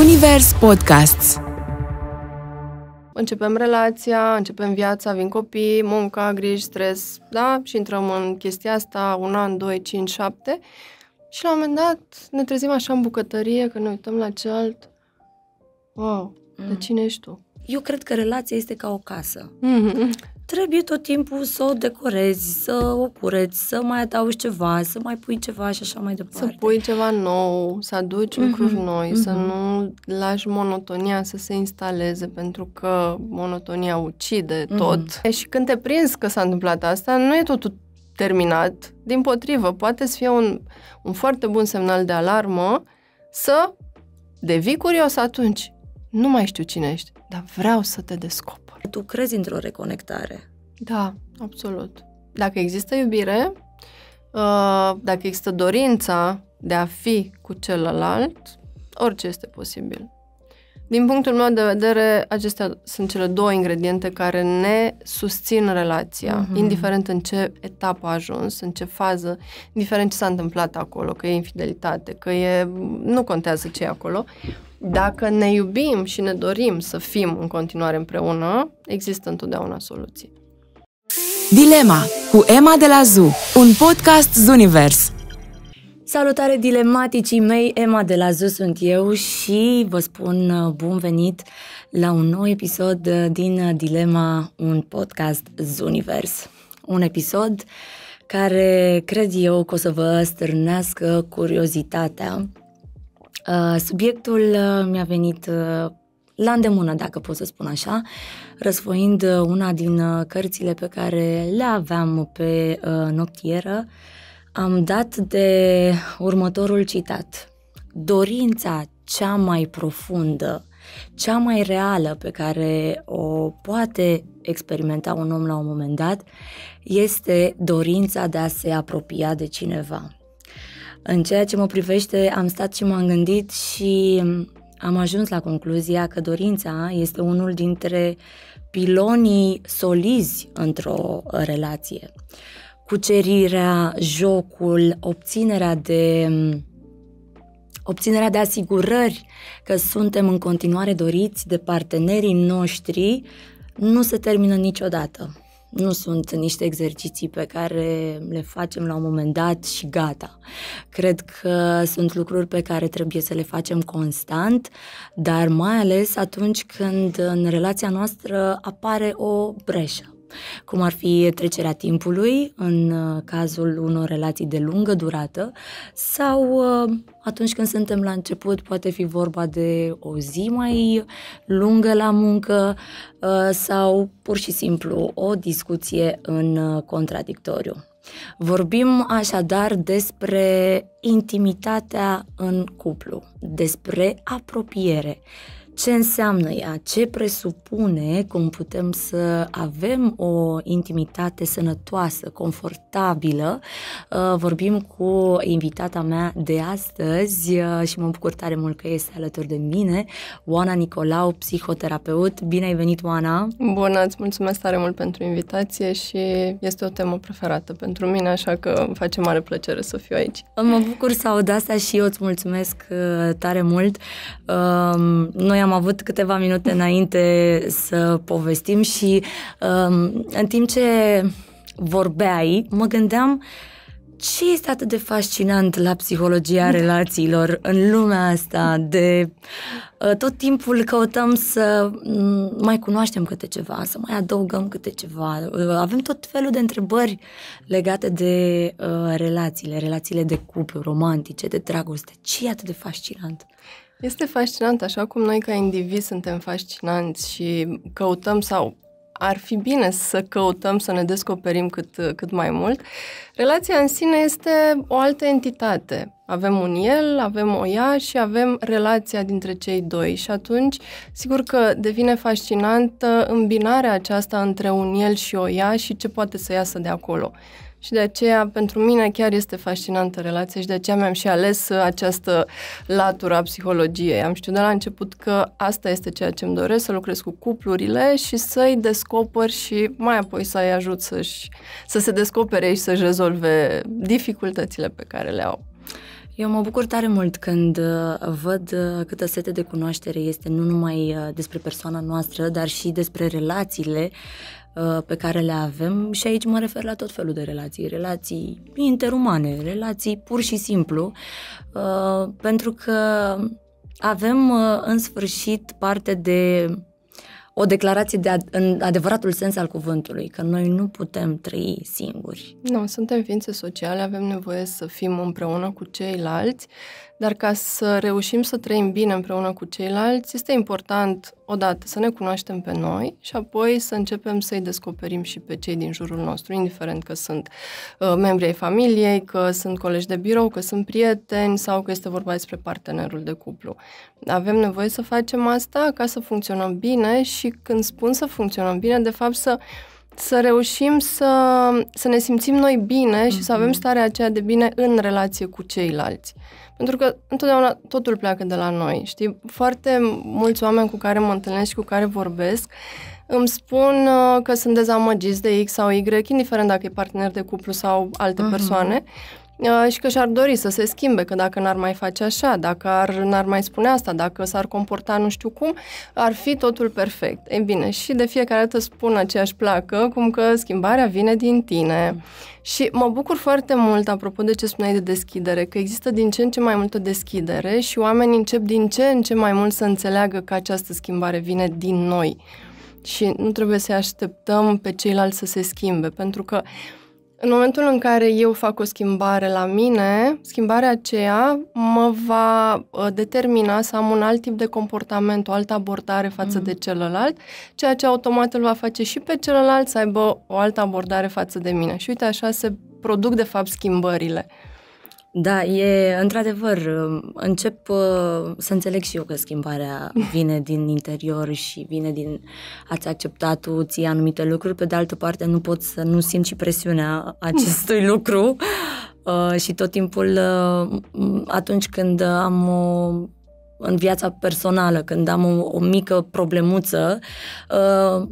Universe Podcasts Începem relația, începem viața, vin copii, munca, griji, stres, da? Și intrăm în chestia asta un an, doi, cinci, șapte. Și la un moment dat ne trezim așa în bucătărie, că ne uităm la cealalt. Wow, mm. de cine ești tu? Eu cred că relația este ca o casă. Mm-hmm trebuie tot timpul să o decorezi, să o cureți, să mai adaugi ceva, să mai pui ceva și așa mai departe. Să pui ceva nou, să aduci mm-hmm. lucruri noi, mm-hmm. să mhm. nu lași monotonia să se instaleze, pentru că monotonia ucide mm-hmm. tot. E și când te prinzi că s-a întâmplat asta, nu e totul terminat. Din potrivă, poate să fie un, un foarte bun semnal de alarmă să devii curios atunci. Nu mai știu cine ești, dar vreau să te descop tu crezi într-o reconectare. Da, absolut. Dacă există iubire, uh, dacă există dorința de a fi cu celălalt, orice este posibil. Din punctul meu de vedere, acestea sunt cele două ingrediente care ne susțin relația, mm-hmm. indiferent în ce etapă a ajuns, în ce fază, indiferent ce s-a întâmplat acolo, că e infidelitate, că e. nu contează ce e acolo. Dacă ne iubim și ne dorim să fim în continuare împreună, există întotdeauna soluții. Dilema cu Emma de la ZU, un podcast Zunivers. Salutare dilematicii mei, Emma de la ZU sunt eu și vă spun uh, bun venit la un nou episod uh, din uh, Dilema, un podcast Zunivers. Un episod care cred eu că o să vă stârnească curiozitatea Uh, subiectul uh, mi-a venit uh, la îndemână, dacă pot să spun așa, răsfoind una din cărțile pe care le aveam pe noptieră, am dat de următorul citat. Dorința cea mai profundă, cea mai reală pe care o poate experimenta un om la un moment dat, este dorința de a se apropia de cineva. În ceea ce mă privește, am stat și m-am gândit și am ajuns la concluzia că dorința este unul dintre pilonii solizi într-o relație. Cucerirea, jocul, obținerea de obținerea de asigurări că suntem în continuare doriți de partenerii noștri nu se termină niciodată. Nu sunt niște exerciții pe care le facem la un moment dat și gata. Cred că sunt lucruri pe care trebuie să le facem constant, dar mai ales atunci când în relația noastră apare o breșă cum ar fi trecerea timpului în uh, cazul unor relații de lungă durată sau uh, atunci când suntem la început poate fi vorba de o zi mai lungă la muncă uh, sau pur și simplu o discuție în contradictoriu. Vorbim așadar despre intimitatea în cuplu, despre apropiere, ce înseamnă ea, ce presupune, cum putem să avem o intimitate sănătoasă, confortabilă. Uh, vorbim cu invitata mea de astăzi uh, și mă bucur tare mult că este alături de mine, Oana Nicolau, psihoterapeut. Bine ai venit, Oana! Bună, îți mulțumesc tare mult pentru invitație și este o temă preferată pentru mine, așa că îmi face mare plăcere să fiu aici. Mă bucur să aud asta și eu îți mulțumesc uh, tare mult. Um, noi am am avut câteva minute înainte să povestim și um, în timp ce vorbeai, mă gândeam ce este atât de fascinant la psihologia da. relațiilor în lumea asta de uh, tot timpul căutăm să mm, mai cunoaștem câte ceva, să mai adăugăm câte ceva. Uh, avem tot felul de întrebări legate de uh, relațiile, relațiile de cuplu, romantice, de dragoste. Ce e atât de fascinant? Este fascinant, așa cum noi ca indivizi suntem fascinanți și căutăm sau ar fi bine să căutăm să ne descoperim cât, cât mai mult. Relația în sine este o altă entitate. Avem un el, avem o ea și avem relația dintre cei doi și atunci sigur că devine fascinantă îmbinarea aceasta între un el și o ea și ce poate să iasă de acolo. Și de aceea, pentru mine, chiar este fascinantă relația și de aceea mi-am și ales uh, această latură a psihologiei. Am știut de la început că asta este ceea ce îmi doresc, să lucrez cu cuplurile și să-i descopăr și mai apoi să-i ajut să să se descopere și să-și rezolve dificultățile pe care le au. Eu mă bucur tare mult când uh, văd uh, câtă sete de cunoaștere este nu numai despre persoana noastră, dar și despre relațiile Uh, pe care le avem și aici mă refer la tot felul de relații, relații interumane, relații pur și simplu, uh, pentru că avem uh, în sfârșit parte de o declarație de ad- în adevăratul sens al cuvântului, că noi nu putem trăi singuri. Nu, suntem ființe sociale, avem nevoie să fim împreună cu ceilalți dar ca să reușim să trăim bine împreună cu ceilalți, este important, odată, să ne cunoaștem pe noi și apoi să începem să-i descoperim și pe cei din jurul nostru, indiferent că sunt uh, membri ai familiei, că sunt colegi de birou, că sunt prieteni sau că este vorba despre partenerul de cuplu. Avem nevoie să facem asta ca să funcționăm bine și când spun să funcționăm bine, de fapt să uh, să reușim să, să ne simțim noi bine și mm-hmm. să avem mhm. starea aceea de bine în relație cu ceilalți. Pentru că întotdeauna totul pleacă de la noi, știi? Foarte mulți oameni cu care mă întâlnesc și cu care vorbesc îmi spun uh, că sunt dezamăgiți de X sau Y, indiferent dacă e partener de cuplu sau alte uh-huh. persoane, și că și-ar dori să se schimbe, că dacă n-ar mai face așa, dacă ar, n-ar mai spune asta, dacă s-ar comporta nu știu cum, ar fi totul perfect. Ei bine, și de fiecare dată spun aceeași placă, cum că schimbarea vine din tine. Și mă bucur foarte mult, apropo de ce spuneai de deschidere, că există din ce în ce mai multă deschidere și oamenii încep din ce în ce mai mult să înțeleagă că această schimbare vine din noi. Și nu trebuie să așteptăm pe ceilalți să se schimbe, pentru că uh, în momentul în care eu fac o schimbare la mine, schimbarea aceea mă va uh, determina să am un alt tip de comportament, o altă abordare față mm-hmm. de celălalt, ceea ce automat îl va face și pe celălalt să aibă o altă abordare față de mine. Și uite, așa se produc, de fapt, schimbările. Da, e într-adevăr, um, încep uh, să înțeleg și eu că schimbarea vine din interior și vine din ați accepta tu ție anumite lucruri, pe de altă parte nu pot să nu simt și presiunea acestui lucru uh, și tot timpul uh, atunci când am o în viața personală, când am o, o mică problemuță, uh,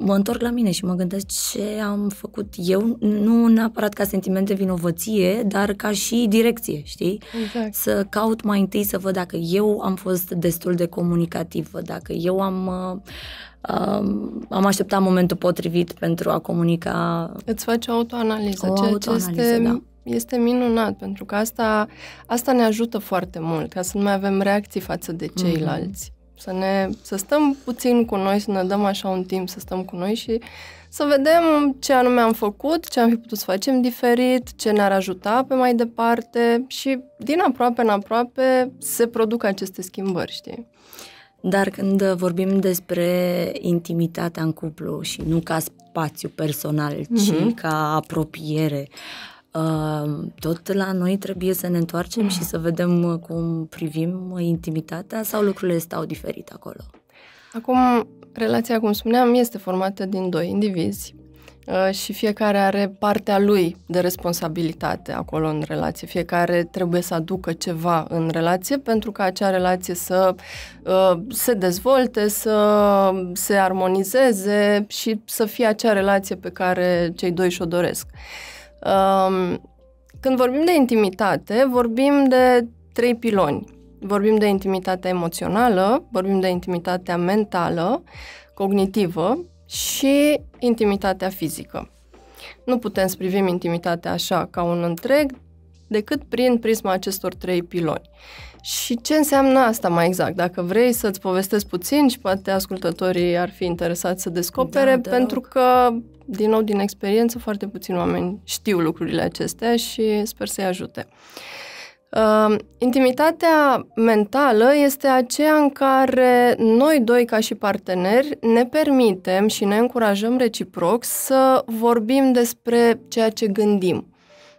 mă întorc la mine și mă gândesc ce am făcut eu, nu neapărat ca sentiment de vinovăție, dar ca și direcție, știi? Exact. Să caut mai întâi să văd dacă eu am fost destul de comunicativă, dacă eu am uh, um, am așteptat momentul potrivit pentru a comunica. Îți faci autoanaliză, o ceea autoanaliză, ce este da este minunat, pentru că asta, asta ne ajută foarte mult, ca să nu mai avem reacții față de mhm. ceilalți. Să, ne, să stăm puțin cu noi, să ne dăm așa un timp să stăm cu noi și să vedem ce anume am făcut, ce am fi putut să facem diferit, ce ne-ar ajuta pe mai departe și din aproape în aproape se produc aceste schimbări, știi? Dar când vorbim despre intimitatea în cuplu și nu ca spațiu personal, ci mm-hmm. ca apropiere, uh, tot la noi trebuie să ne întoarcem și să vedem uh, cum privim uh, intimitatea sau lucrurile stau diferit acolo? Acum, relația, cum spuneam, este formată din doi indivizi uh, și fiecare are partea lui de responsabilitate acolo în relație. Fiecare trebuie să aducă ceva în relație pentru ca acea relație să se dezvolte, să se armonizeze și să fie acea relație pe care cei doi și-o doresc. Um, când vorbim de intimitate, vorbim de trei piloni. Vorbim de intimitatea emoțională, vorbim de intimitatea mentală, cognitivă și intimitatea fizică. Nu putem să privim intimitatea așa ca un întreg decât prin prisma acestor trei piloni. Și ce înseamnă asta mai exact? Dacă vrei să-ți povestesc puțin și poate ascultătorii ar fi interesați să descopere, da, pentru că, din nou, din experiență, foarte puțini oameni știu lucrurile acestea și sper să-i ajute. Uh, intimitatea mentală este aceea în care noi doi, ca și parteneri, ne permitem și ne încurajăm reciproc să vorbim despre ceea ce gândim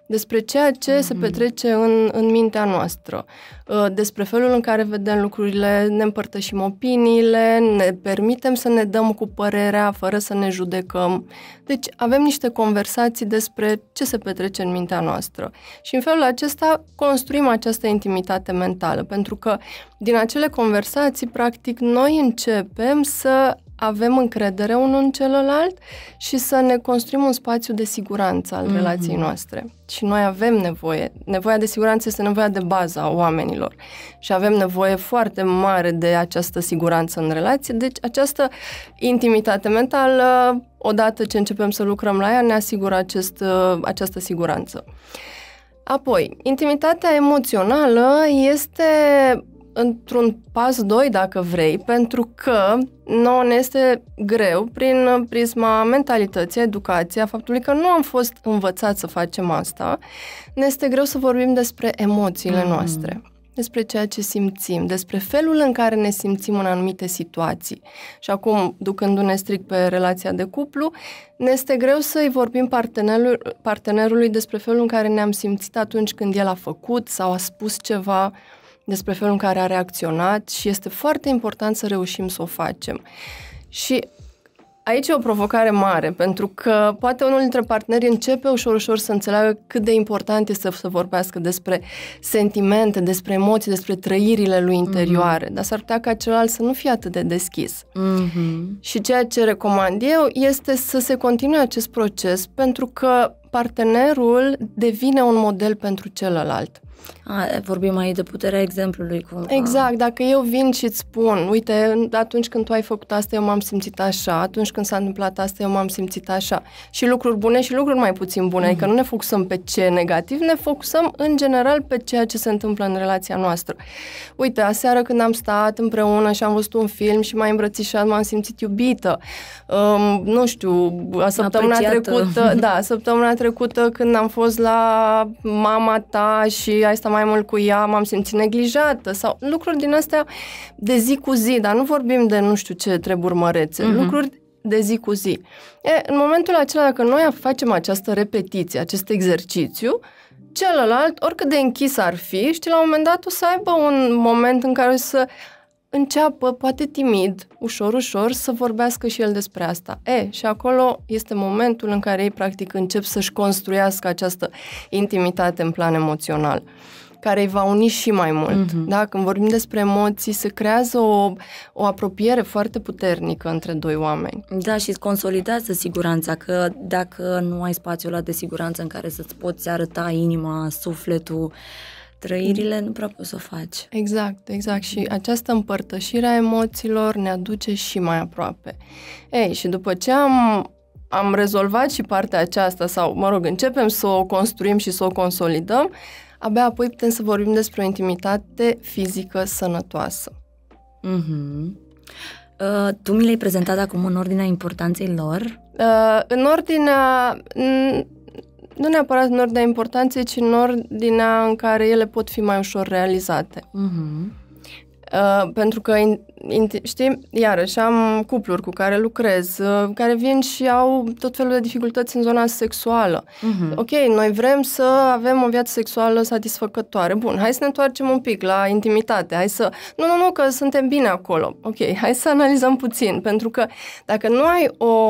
despre ceea ce mm-hmm. se petrece în, în mintea noastră, uh, despre felul în care vedem lucrurile, ne împărtășim opiniile, ne permitem să ne dăm cu părerea fără să ne judecăm. Deci avem niște conversații despre ce se petrece în mintea noastră. Și în felul acesta construim această intimitate mentală, pentru că din acele conversații, practic, noi începem să avem încredere unul în celălalt și să ne construim un spațiu de siguranță al mm-hmm. relației noastre. Și noi avem nevoie. Nevoia de siguranță este nevoia de bază a oamenilor. Și avem nevoie foarte mare de această siguranță în relație. Deci această intimitate mentală, odată ce începem să lucrăm la ea, ne asigură acest, uh, această siguranță. Apoi, intimitatea emoțională este într-un pas doi, dacă vrei, pentru că nouă ne este greu prin prisma mentalității, educației, a faptului că nu am fost învățați să facem asta, ne este greu să vorbim despre emoțiile mm. noastre despre ceea ce simțim, despre felul în care ne simțim în anumite situații. Și acum, ducându-ne strict pe relația de cuplu, ne este greu să-i vorbim partenerului despre felul în care ne-am simțit atunci când el a făcut sau a spus ceva, despre felul în care a reacționat și este foarte important să reușim să o facem. Și aici e o provocare mare, pentru că poate unul dintre parteneri începe ușor, ușor să înțeleagă cât de important este să, vorbească despre sentimente, despre emoții, despre trăirile lui interioare, mm-hmm. dar s-ar putea ca celălalt să nu fie atât de deschis. Mm-hmm. Și ceea ce recomand eu este să se continue acest proces, pentru că partenerul devine un model pentru celălalt. A, vorbim aici de puterea exemplului. Cum, exact, dacă eu vin și îți spun, uite, atunci când tu ai făcut asta, eu m-am simțit așa, atunci când s-a întâmplat asta, eu m-am simțit așa. Și lucruri bune și lucruri mai puțin bune, mm-hmm. adică nu ne focusăm pe ce negativ, ne focusăm în general pe ceea ce se întâmplă în relația noastră. Uite, aseară când am stat împreună și am văzut un film și m-am îmbrățișat, m-am simțit iubită. Um, nu știu, săptămâna Apreciată. trecută, da, săptămâna trecută când am fost la mama ta și ai stat mai mult cu ea, m-am simțit neglijată sau lucruri din astea de zi cu zi, dar nu vorbim de nu știu ce trebuie urmărețe, mm-hmm. lucruri de zi cu zi. E, în momentul acela, dacă noi facem această repetiție, acest exercițiu, celălalt, oricât de închis ar fi, știi, la un moment dat o să aibă un moment în care o să înceapă, poate timid, ușor, ușor, să vorbească și el despre asta. E, și acolo este momentul în care ei, practic, încep să-și construiască această intimitate în plan emoțional care îi va uni și mai mult. Mm-hmm. Da? Când vorbim despre emoții, se creează o, o apropiere foarte puternică între doi oameni. Da, și îți consolidează siguranța, că dacă nu ai spațiul ăla de siguranță în care să-ți poți arăta inima, sufletul, trăirile nu prea poți să o faci. Exact, exact. Și această împărtășire a emoțiilor ne aduce și mai aproape. Ei, și după ce am, am rezolvat și partea aceasta, sau, mă rog, începem să o construim și să o consolidăm, abia apoi putem să vorbim despre o intimitate fizică sănătoasă. Mm-hmm. Uh, tu mi le-ai prezentat acum în ordinea importanței lor? Uh, în ordinea, nu neapărat în ordinea importanței, ci în ordinea în care ele pot fi mai ușor realizate. Uh-huh. Uh, pentru că in- știi, iarăși am cupluri cu care lucrez, uh, care vin și au tot felul de dificultăți în zona sexuală. Uh-huh. Ok, noi vrem să avem o viață sexuală satisfăcătoare. Bun, hai să ne întoarcem un pic la intimitate. Hai să... Nu, nu, nu, că suntem bine acolo. Ok, hai să analizăm puțin, pentru că dacă nu ai o,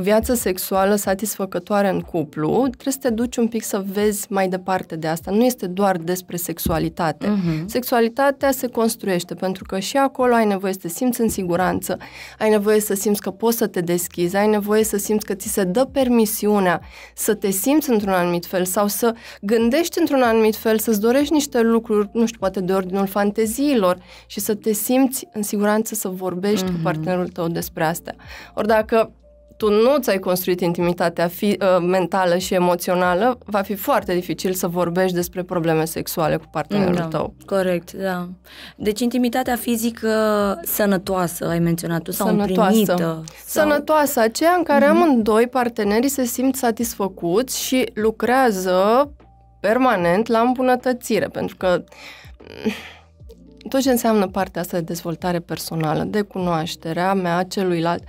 viață sexuală satisfăcătoare în cuplu, trebuie să te duci un pic să vezi mai departe de asta. Nu este doar despre sexualitate. Uh-huh. Sexualitatea se construiește, pentru că și acolo ai nevoie nevoie să te simți în siguranță, ai nevoie să simți că poți să te deschizi, ai nevoie să simți că ți se dă permisiunea să te simți într-un anumit fel sau să gândești într-un anumit fel, să-ți dorești niște lucruri, nu știu, poate de ordinul fanteziilor și să te simți în siguranță să vorbești mm-hmm. cu mhm. partenerul tău despre asta. Ori dacă tu nu ți-ai construit intimitatea fi, uh, mentală și emoțională, va fi foarte dificil să vorbești despre probleme sexuale cu partenerul da, tău. Corect, da. Deci intimitatea fizică sănătoasă, ai menționat tu, sau sănătoasă. împlinită. Sau... Sănătoasă, aceea în care mm-hmm. amândoi partenerii se simt satisfăcuți și lucrează permanent la îmbunătățire, pentru că mm, tot ce înseamnă partea asta de dezvoltare personală, de cunoașterea mea celuilalt, uh,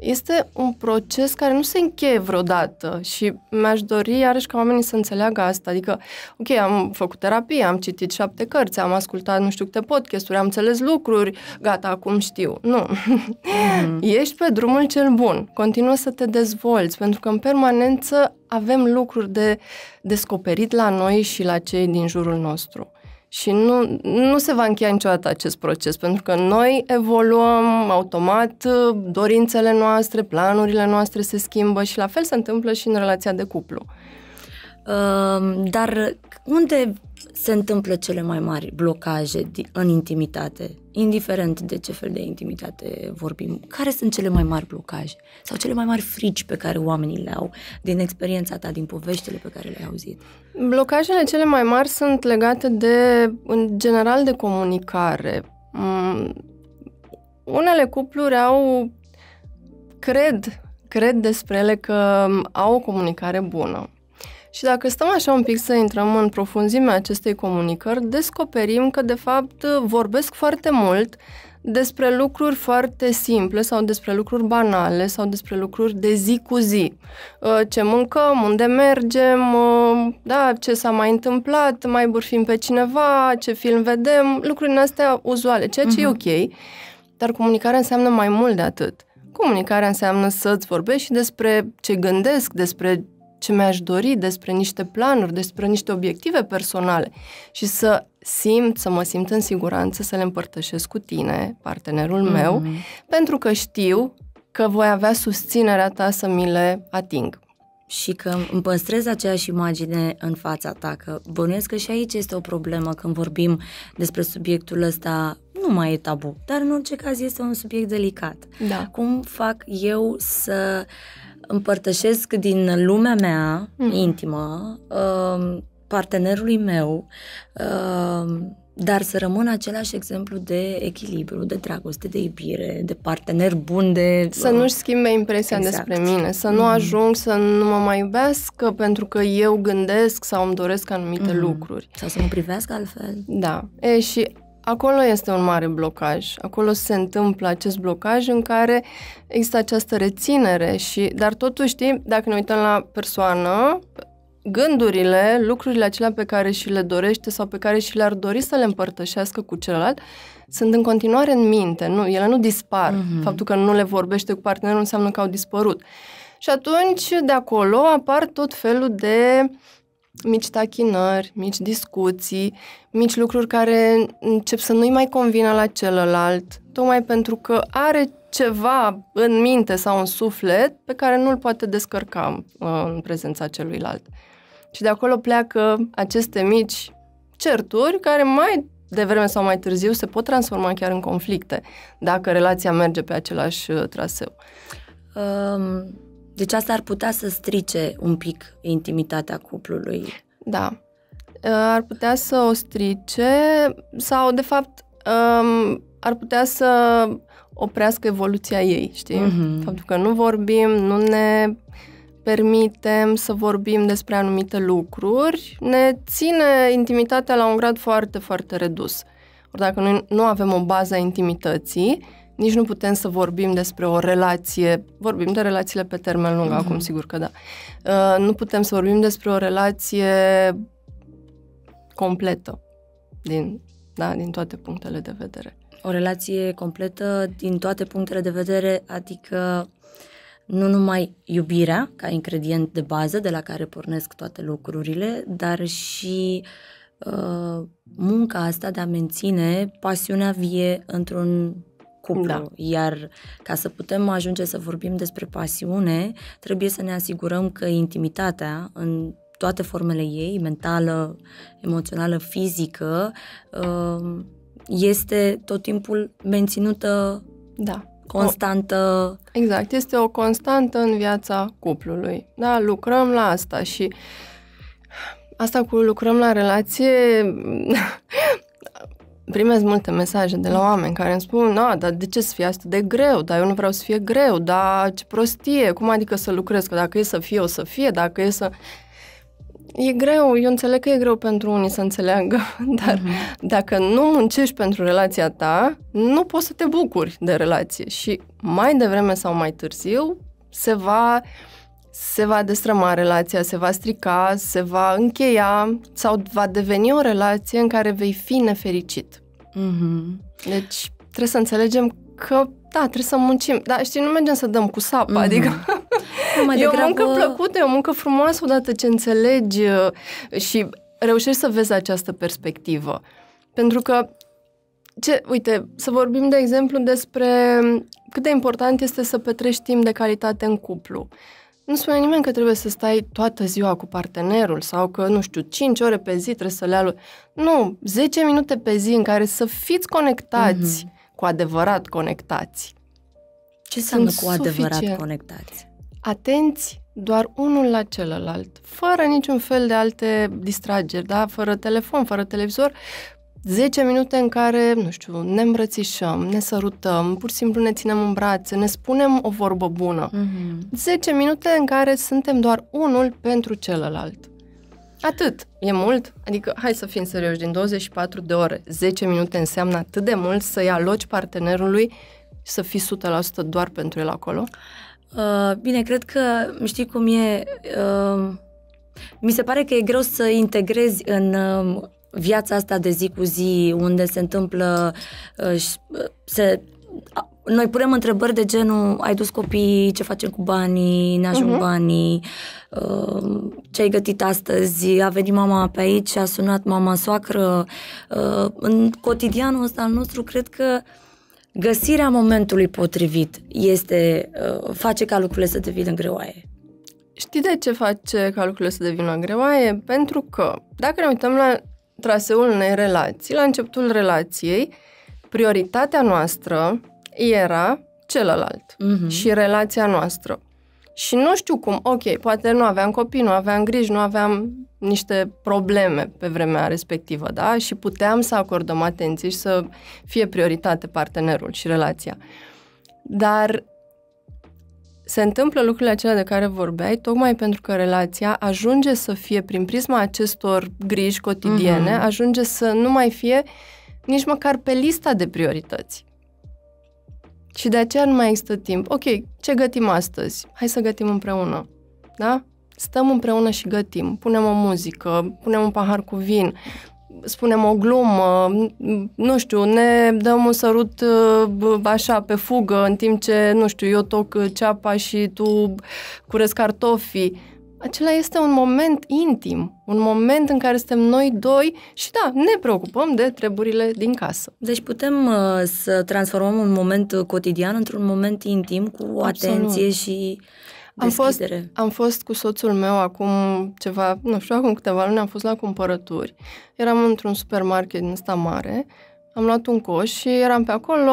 este un proces care nu se încheie vreodată și mi-aș dori iarăși ca oamenii să înțeleagă asta. Adică, ok, am făcut terapie, am citit șapte cărți, am ascultat nu știu câte podcasturi, am înțeles lucruri, gata, acum știu. Nu. Mm-hmm. Ești pe drumul cel bun. Continuă să te dezvolți, pentru că în permanență avem lucruri de descoperit la noi și la cei din jurul nostru. Și nu, nu se va încheia niciodată acest proces, pentru că noi evoluăm automat, dorințele noastre, planurile noastre se schimbă și la fel se întâmplă și în relația de cuplu. Uh, dar unde se întâmplă cele mai mari blocaje în intimitate, indiferent de ce fel de intimitate vorbim, care sunt cele mai mari blocaje sau cele mai mari frici pe care oamenii le au din experiența ta, din poveștile pe care le-ai auzit? Blocajele cele mai mari sunt legate de, în general, de comunicare. Mm, unele cupluri au, cred, cred despre ele că au o comunicare bună și dacă stăm așa un pic să intrăm în profunzimea acestei comunicări, descoperim că, de fapt, vorbesc foarte mult despre lucruri foarte simple sau despre lucruri banale sau despre lucruri de zi cu zi. Uh, ce mâncăm, unde mergem, uh, da, ce s-a mai întâmplat, mai burfim pe cineva, ce film vedem, lucrurile astea uzuale, ceea ce uh-huh. e mhm. ok, dar comunicarea înseamnă mai mult de atât. Comunicarea înseamnă să-ți vorbești și despre ce gândesc, despre ce mi-aș dori, despre niște planuri, despre niște obiective personale și să simt, să mă simt în siguranță să le împărtășesc cu tine, partenerul mm-hmm. meu, pentru că știu că voi avea susținerea ta să mi le ating. Și că îmi păstrez aceeași imagine în fața ta, că bănuiesc că și aici este o problemă când vorbim despre subiectul ăsta, nu mai e tabu, dar în orice caz este un subiect delicat. Da. Cum fac eu să uh, împărtășesc din lumea mea mm. intimă uh, partenerului meu, uh, dar să rămân același exemplu de echilibru, de dragoste, de iubire, de partener bun, de... Să nu-și uh, schimbe impresia exact. despre mine, să nu mm. ajung să nu mă mai iubesc pentru că eu gândesc sau îmi doresc anumite mm. lucruri. Sau să mă privească altfel. Da. E, și acolo este un mare blocaj. Acolo se întâmplă acest blocaj în care există această reținere și, dar totuși, știi, dacă ne uităm la persoană, gândurile, lucrurile acelea pe care și le dorește sau pe care și le-ar dori să le împărtășească cu celălalt, sunt în continuare în minte, nu, ele nu dispar. Mm-hmm. Faptul că nu le vorbește cu partenerul înseamnă că au dispărut. Și atunci, de acolo, apar tot felul de uh, mici tachinări, mici discuții, mici lucruri care încep să nu-i mai convină la celălalt, tocmai pentru că are ceva în minte sau în suflet pe care nu-l poate descărca uh, în prezența celuilalt. Și de acolo pleacă aceste mici certuri care mai devreme sau mai târziu se pot transforma chiar în conflicte dacă relația merge pe același uh, traseu. Um deci asta ar putea să strice un pic intimitatea cuplului. Da. Ă, ar putea să o strice sau, de fapt, ar putea să oprească evoluția ei, știi? Mm-hmm. Faptul că nu vorbim, nu ne permitem să vorbim despre anumite lucruri, ne ține intimitatea la un grad foarte, foarte redus. Ori dacă noi nu avem o bază a intimității, nici nu putem să vorbim despre o relație, vorbim de relațiile pe termen lung, mm-hmm. acum sigur că da, uh, nu putem să vorbim despre o relație completă din, da, din toate punctele de vedere. O relație completă din toate punctele de vedere, adică nu numai iubirea ca ingredient de bază de la care pornesc toate lucrurile, dar și uh, munca asta de a menține pasiunea vie într-un cuplu. Da. Iar ca să putem ajunge să vorbim despre pasiune, trebuie să ne asigurăm că intimitatea în toate formele ei, mentală, emoțională, fizică, um, este tot timpul menținută da. constantă. O, exact, este o constantă în viața cuplului. Da, lucrăm la asta și asta cu lucrăm la relație primez multe mesaje de la oameni care îmi spun, da, dar de ce să fie asta de greu, dar eu nu vreau să fie greu, dar ce prostie, cum adică să lucrez, că dacă e să fie, o să fie, dacă e să... E greu, eu înțeleg că e greu pentru unii să înțeleagă, dar mm-hmm. dacă nu muncești pentru relația ta, nu poți să te bucuri de relație și mai devreme sau mai târziu se va uh, se va destrăma relația, se va strica, se va încheia sau va deveni o relație în care vei fi nefericit. Mm-hmm. Deci trebuie să înțelegem că da, trebuie să muncim, dar știi, nu mergem să dăm cu sapa, mm-hmm. adică mai degrabă... o muncă plăcută, e o muncă frumoasă odată ce înțelegi uh, și reușești să vezi această perspectivă. Pentru că, ce, uite, să vorbim de exemplu despre cât de important este să petrești timp de calitate în cuplu. Nu spune nimeni că trebuie să stai toată ziua cu partenerul sau că, nu știu, 5 ore pe zi trebuie să le alu... Nu, 10 minute pe zi în care să fiți conectați, mm-hmm. cu adevărat conectați. Ce înseamnă cu adevărat suficient. conectați? Atenți doar unul la celălalt, fără niciun fel de alte distrageri, da? fără telefon, fără televizor, 10 minute în care, nu știu, ne îmbrățișăm, ne sărutăm, pur și simplu ne ținem în brațe, ne spunem o vorbă bună. Mm-hmm. 10 minute în care suntem doar unul pentru celălalt. Atât. E mult? Adică, hai să fim serioși, din 24 de ore, 10 minute înseamnă atât de mult să-i aloci partenerului și să fii 100% doar pentru el acolo? Uh, bine, cred că știi cum e... Uh... Mi se pare că e greu să integrezi în, um, viața asta de zi cu zi, unde se întâmplă, uh, uh, se, noi punem întrebări de genul ai dus copii, ce facem cu banii, ne ajung uh-huh. banii, uh, ce ai gătit astăzi, a venit mama pe aici, a sunat mama soacră. În cotidianul ăsta al nostru, cred că găsirea momentului potrivit este, face ca lucrurile să devină greoaie. Știi de ce face ca lucrurile să devină greoaie? Pentru că, dacă ne uităm la traseul unei relații, la începutul relației, prioritatea noastră era celălalt uh-huh. și relația noastră. Și nu știu cum, ok, poate nu aveam copii, nu aveam griji, nu aveam niște probleme pe vremea respectivă, da? Și puteam să acordăm atenție și să fie prioritate partenerul și relația. Dar se întâmplă lucrurile acelea de care vorbeai, tocmai pentru că relația ajunge să fie, prin prisma acestor griji cotidiene, uh-huh. ajunge să nu mai fie nici măcar pe lista de priorități. Și de aceea nu mai există timp. Ok, ce gătim astăzi? Hai să gătim împreună. Da? Stăm împreună și gătim. Punem o muzică, punem un pahar cu vin, spunem o glumă, nu știu, ne dăm un sărut uh, așa pe fugă în timp ce, nu știu, eu toc ceapa și tu curăți cartofii. Acela este un moment intim, un moment în care suntem noi doi și da, ne preocupăm de treburile din casă. Deci putem uh, să transformăm un moment cotidian într-un moment intim cu Absolut. atenție și am fost, am fost cu soțul meu acum ceva, nu știu, acum câteva luni am fost la cumpărături. Eram într-un supermarket din ăsta mare, am luat un coș și eram pe acolo,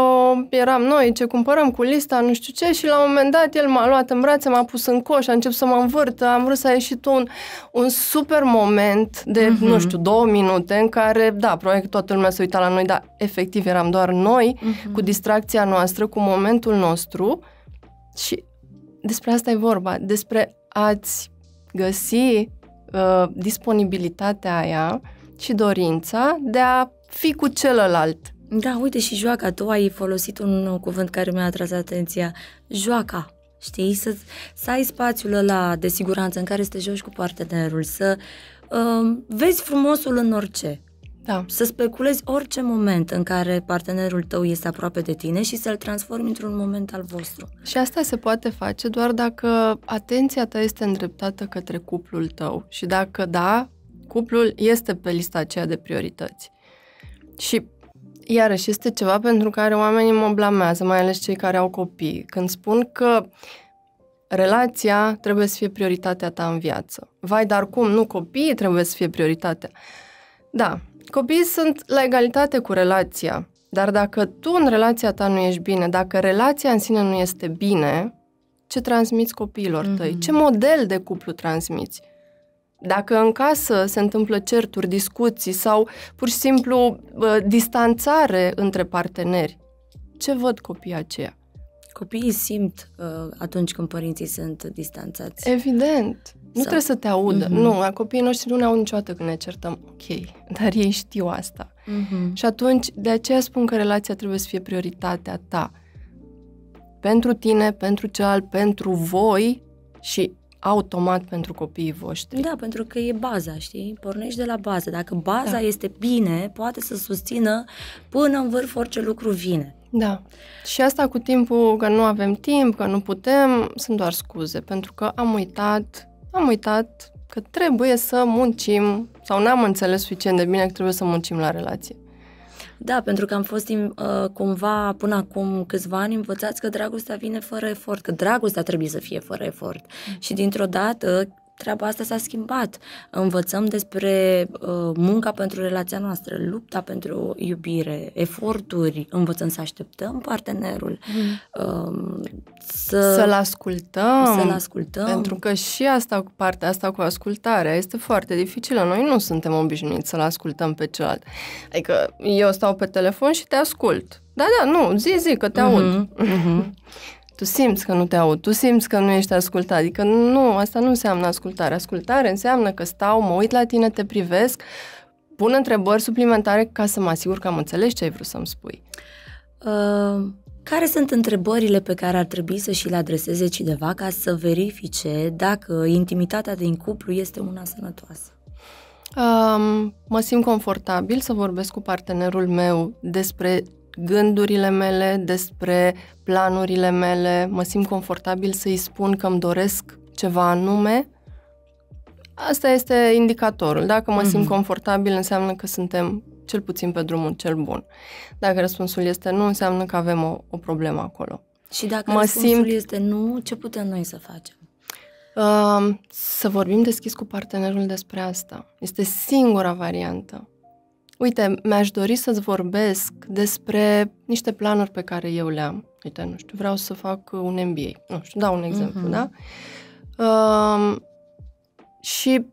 eram noi ce cumpărăm cu lista, nu știu ce, și la un moment dat el m-a luat în brațe, m-a pus în coș, a început să mă învârt, am vrut să a ieșit un, un super moment de, uh-huh. nu știu, două minute în care, da, probabil că toată lumea se uita la noi, dar efectiv eram doar noi, uh-huh. cu distracția noastră, cu momentul nostru și despre asta e vorba, despre a-ți găsi uh, disponibilitatea aia și dorința de a fi cu celălalt. Da, uite și joaca, tu ai folosit un cuvânt care mi-a atras atenția, joaca. Știi, să, să ai spațiul ăla de siguranță în care să te joci cu partenerul, să uh, vezi frumosul în orice. Da. Să speculezi orice moment în care partenerul tău este aproape de tine și să-l transformi într-un moment al vostru. Și asta se poate face doar dacă atenția ta este îndreptată către cuplul tău și dacă da, cuplul este pe lista aceea de priorități. Și iarăși este ceva pentru care oamenii mă blamează, mai ales cei care au copii, când spun că relația trebuie să fie prioritatea ta în viață. Vai, dar cum? Nu copiii trebuie să fie prioritatea. Da, Copiii sunt la egalitate cu relația, dar dacă tu în relația ta nu ești bine, dacă relația în sine nu este bine, ce transmiți copiilor tăi? Mm-hmm. Ce model de cuplu transmiți? Dacă în casă se întâmplă certuri, discuții sau pur și simplu distanțare între parteneri, ce văd copiii aceia? Copiii simt uh, atunci când părinții sunt distanțați. Evident. Nu trebuie să te audă. Mm-hmm. Nu, copiii noștri nu ne au niciodată când ne certăm. Ok, dar ei știu asta. Mm-hmm. Și atunci, de aceea spun că relația trebuie să fie prioritatea ta. Pentru tine, pentru cealaltă, pentru voi și automat pentru copiii voștri. Da, pentru că e baza, știi? Pornești de la bază. Dacă baza da. este bine, poate să susțină până în vârf orice lucru vine. Da. Și asta cu timpul, că nu avem timp, că nu putem, sunt doar scuze, pentru că am uitat, am uitat că trebuie să muncim sau n-am înțeles suficient de bine că trebuie să muncim la relație. Da, pentru că am fost uh, cumva până acum câțiva ani învățați că dragostea vine fără efort, că dragostea trebuie să fie fără efort. Mm-hmm. Și dintr-o dată treaba asta s-a schimbat. Învățăm despre uh, munca pentru relația noastră, lupta pentru iubire, eforturi, învățăm să așteptăm partenerul, mm. uh, să, să-l ascultăm. Să-l ascultăm. Pentru că și asta cu partea asta cu ascultarea este foarte dificilă. Noi nu suntem obișnuiți să-l ascultăm pe celălalt. Adică eu stau pe telefon și te ascult. Da, da, nu, zi, zi, că te mm-hmm. aud. Mm-hmm. Tu simți că nu te aud, tu simți că nu ești ascultat. Adică nu, asta nu înseamnă ascultare. Ascultare înseamnă că stau, mă uit la tine, te privesc, pun întrebări suplimentare ca să mă asigur că am înțeles ce ai vrut să-mi spui. Uh, care sunt întrebările pe care ar trebui să și le adreseze cineva ca să verifice dacă intimitatea din cuplu este una sănătoasă? Um, mă simt confortabil să vorbesc cu partenerul meu despre gândurile mele, despre planurile mele, mă simt confortabil să-i spun că îmi doresc ceva anume, asta este indicatorul. Dacă mă simt mhm. confortabil, înseamnă că suntem cel puțin pe drumul cel bun. Dacă răspunsul este nu, înseamnă că avem o, o problemă acolo. Și dacă mă răspunsul simt... este nu, ce putem noi să facem? Uh, să vorbim deschis cu partenerul despre asta. Este singura variantă. Uite, mi-aș dori să-ți vorbesc despre niște planuri pe care eu le am. Uite, nu știu, vreau să fac un MBA. Nu știu, dau un exemplu, uh-huh. da? Uh, și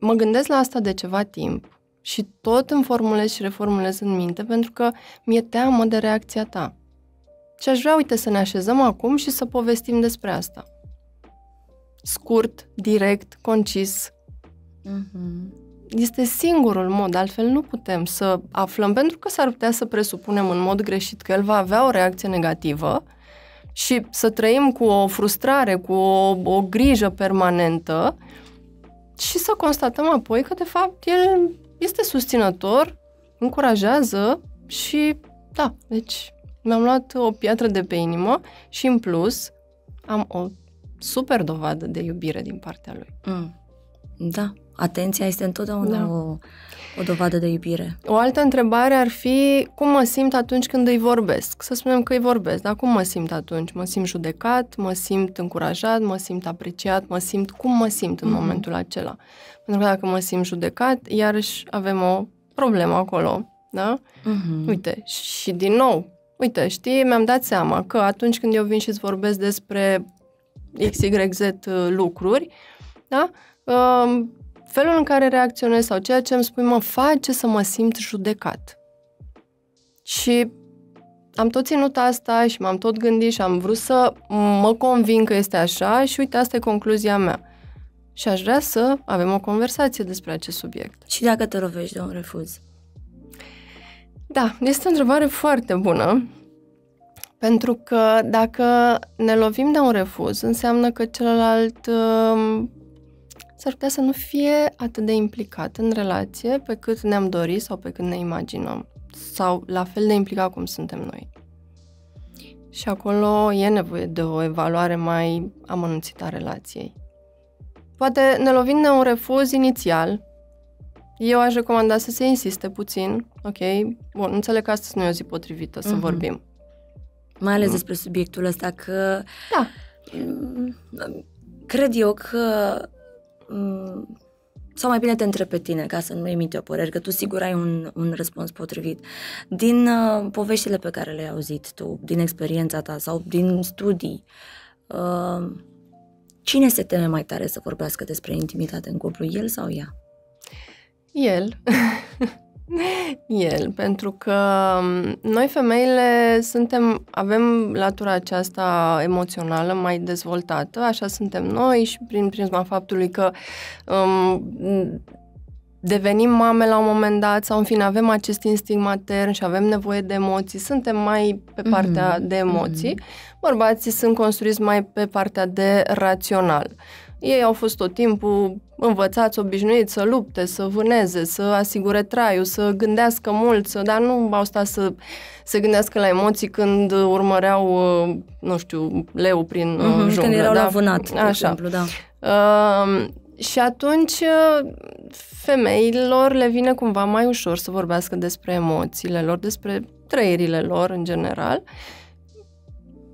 mă gândesc la asta de ceva timp și tot îmi formulez și reformulez în minte pentru că mi-e teamă de reacția ta. Și aș vrea, uite, să ne așezăm acum și să povestim despre asta. Scurt, direct, concis. Uh-huh este singurul mod, altfel nu putem să aflăm, pentru că s-ar putea să presupunem în mod greșit că el va avea o reacție negativă și să trăim cu o frustrare, cu o, o grijă permanentă și să constatăm apoi că, de fapt, el este susținător, încurajează și, da, deci mi-am luat o piatră de pe inimă și, în plus, am o super dovadă de iubire din partea lui. Mm. Da, atenția este întotdeauna da. o, o dovadă de iubire. O altă întrebare ar fi cum mă simt atunci când îi vorbesc. Să spunem că îi vorbesc, dar cum mă simt atunci? Mă simt judecat, mă simt încurajat, mă simt apreciat, mă simt cum mă simt în mm-hmm. momentul acela. Pentru că dacă mă simt judecat, iarăși avem o problemă acolo, da? Mm-hmm. Uite, și din nou, uite, știi, mi-am dat seama că atunci când eu vin și îți vorbesc despre XYZ uh, lucruri, da? Uh, felul în care reacționez sau ceea ce îmi spui mă face să mă simt judecat. Și am tot ținut asta și m-am tot gândit și am vrut să mă convin că este așa și uite, asta e concluzia mea. Și aș vrea să avem o conversație despre acest subiect. Și dacă te rovești de un refuz? Da, este o întrebare foarte bună. Pentru că dacă ne lovim de un refuz, înseamnă că celălalt um, s-ar putea să nu fie atât de implicat în relație pe cât ne-am dorit sau pe cât ne imaginăm sau la fel de implicat cum suntem noi. Și acolo e nevoie de o evaluare mai amănunțită a relației. Poate ne lovim de un refuz inițial. Eu aș recomanda să se insiste puțin, ok? Bun, înțeleg că astăzi nu e o zi potrivită să mm-hmm. vorbim. Mai ales mm. despre subiectul ăsta că... Da. Mm, cred eu că Mm, sau mai bine te întreb pe tine ca să nu emite o părere, că tu sigur ai un, un răspuns potrivit. Din uh, poveștile pe care le-ai auzit tu, din experiența ta sau din studii, uh, cine se teme mai tare să vorbească despre intimitate în cuplu, el sau ea? El. El, pentru că noi femeile suntem, avem latura aceasta emoțională mai dezvoltată, așa suntem noi și prin prisma faptului că um, devenim mame la un moment dat sau în fine avem acest instinct matern și avem nevoie de emoții, suntem mai pe mhm. partea mm-hmm. de mhm. emoții, mm-hmm. bărbații sunt construiți mai pe partea de rațional. Ei au fost tot timpul învățați, obișnuiți să lupte, să vâneze, să asigure traiul, să gândească mult, să, dar nu au stat să se gândească la emoții când urmăreau, uh, nu știu, leu prin uh-huh, junglă. Când erau da? la vânat, de Așa. exemplu, da. Uh, și atunci uh, femeilor le vine cumva mai ușor să vorbească despre emoțiile lor, despre trăirile lor în general.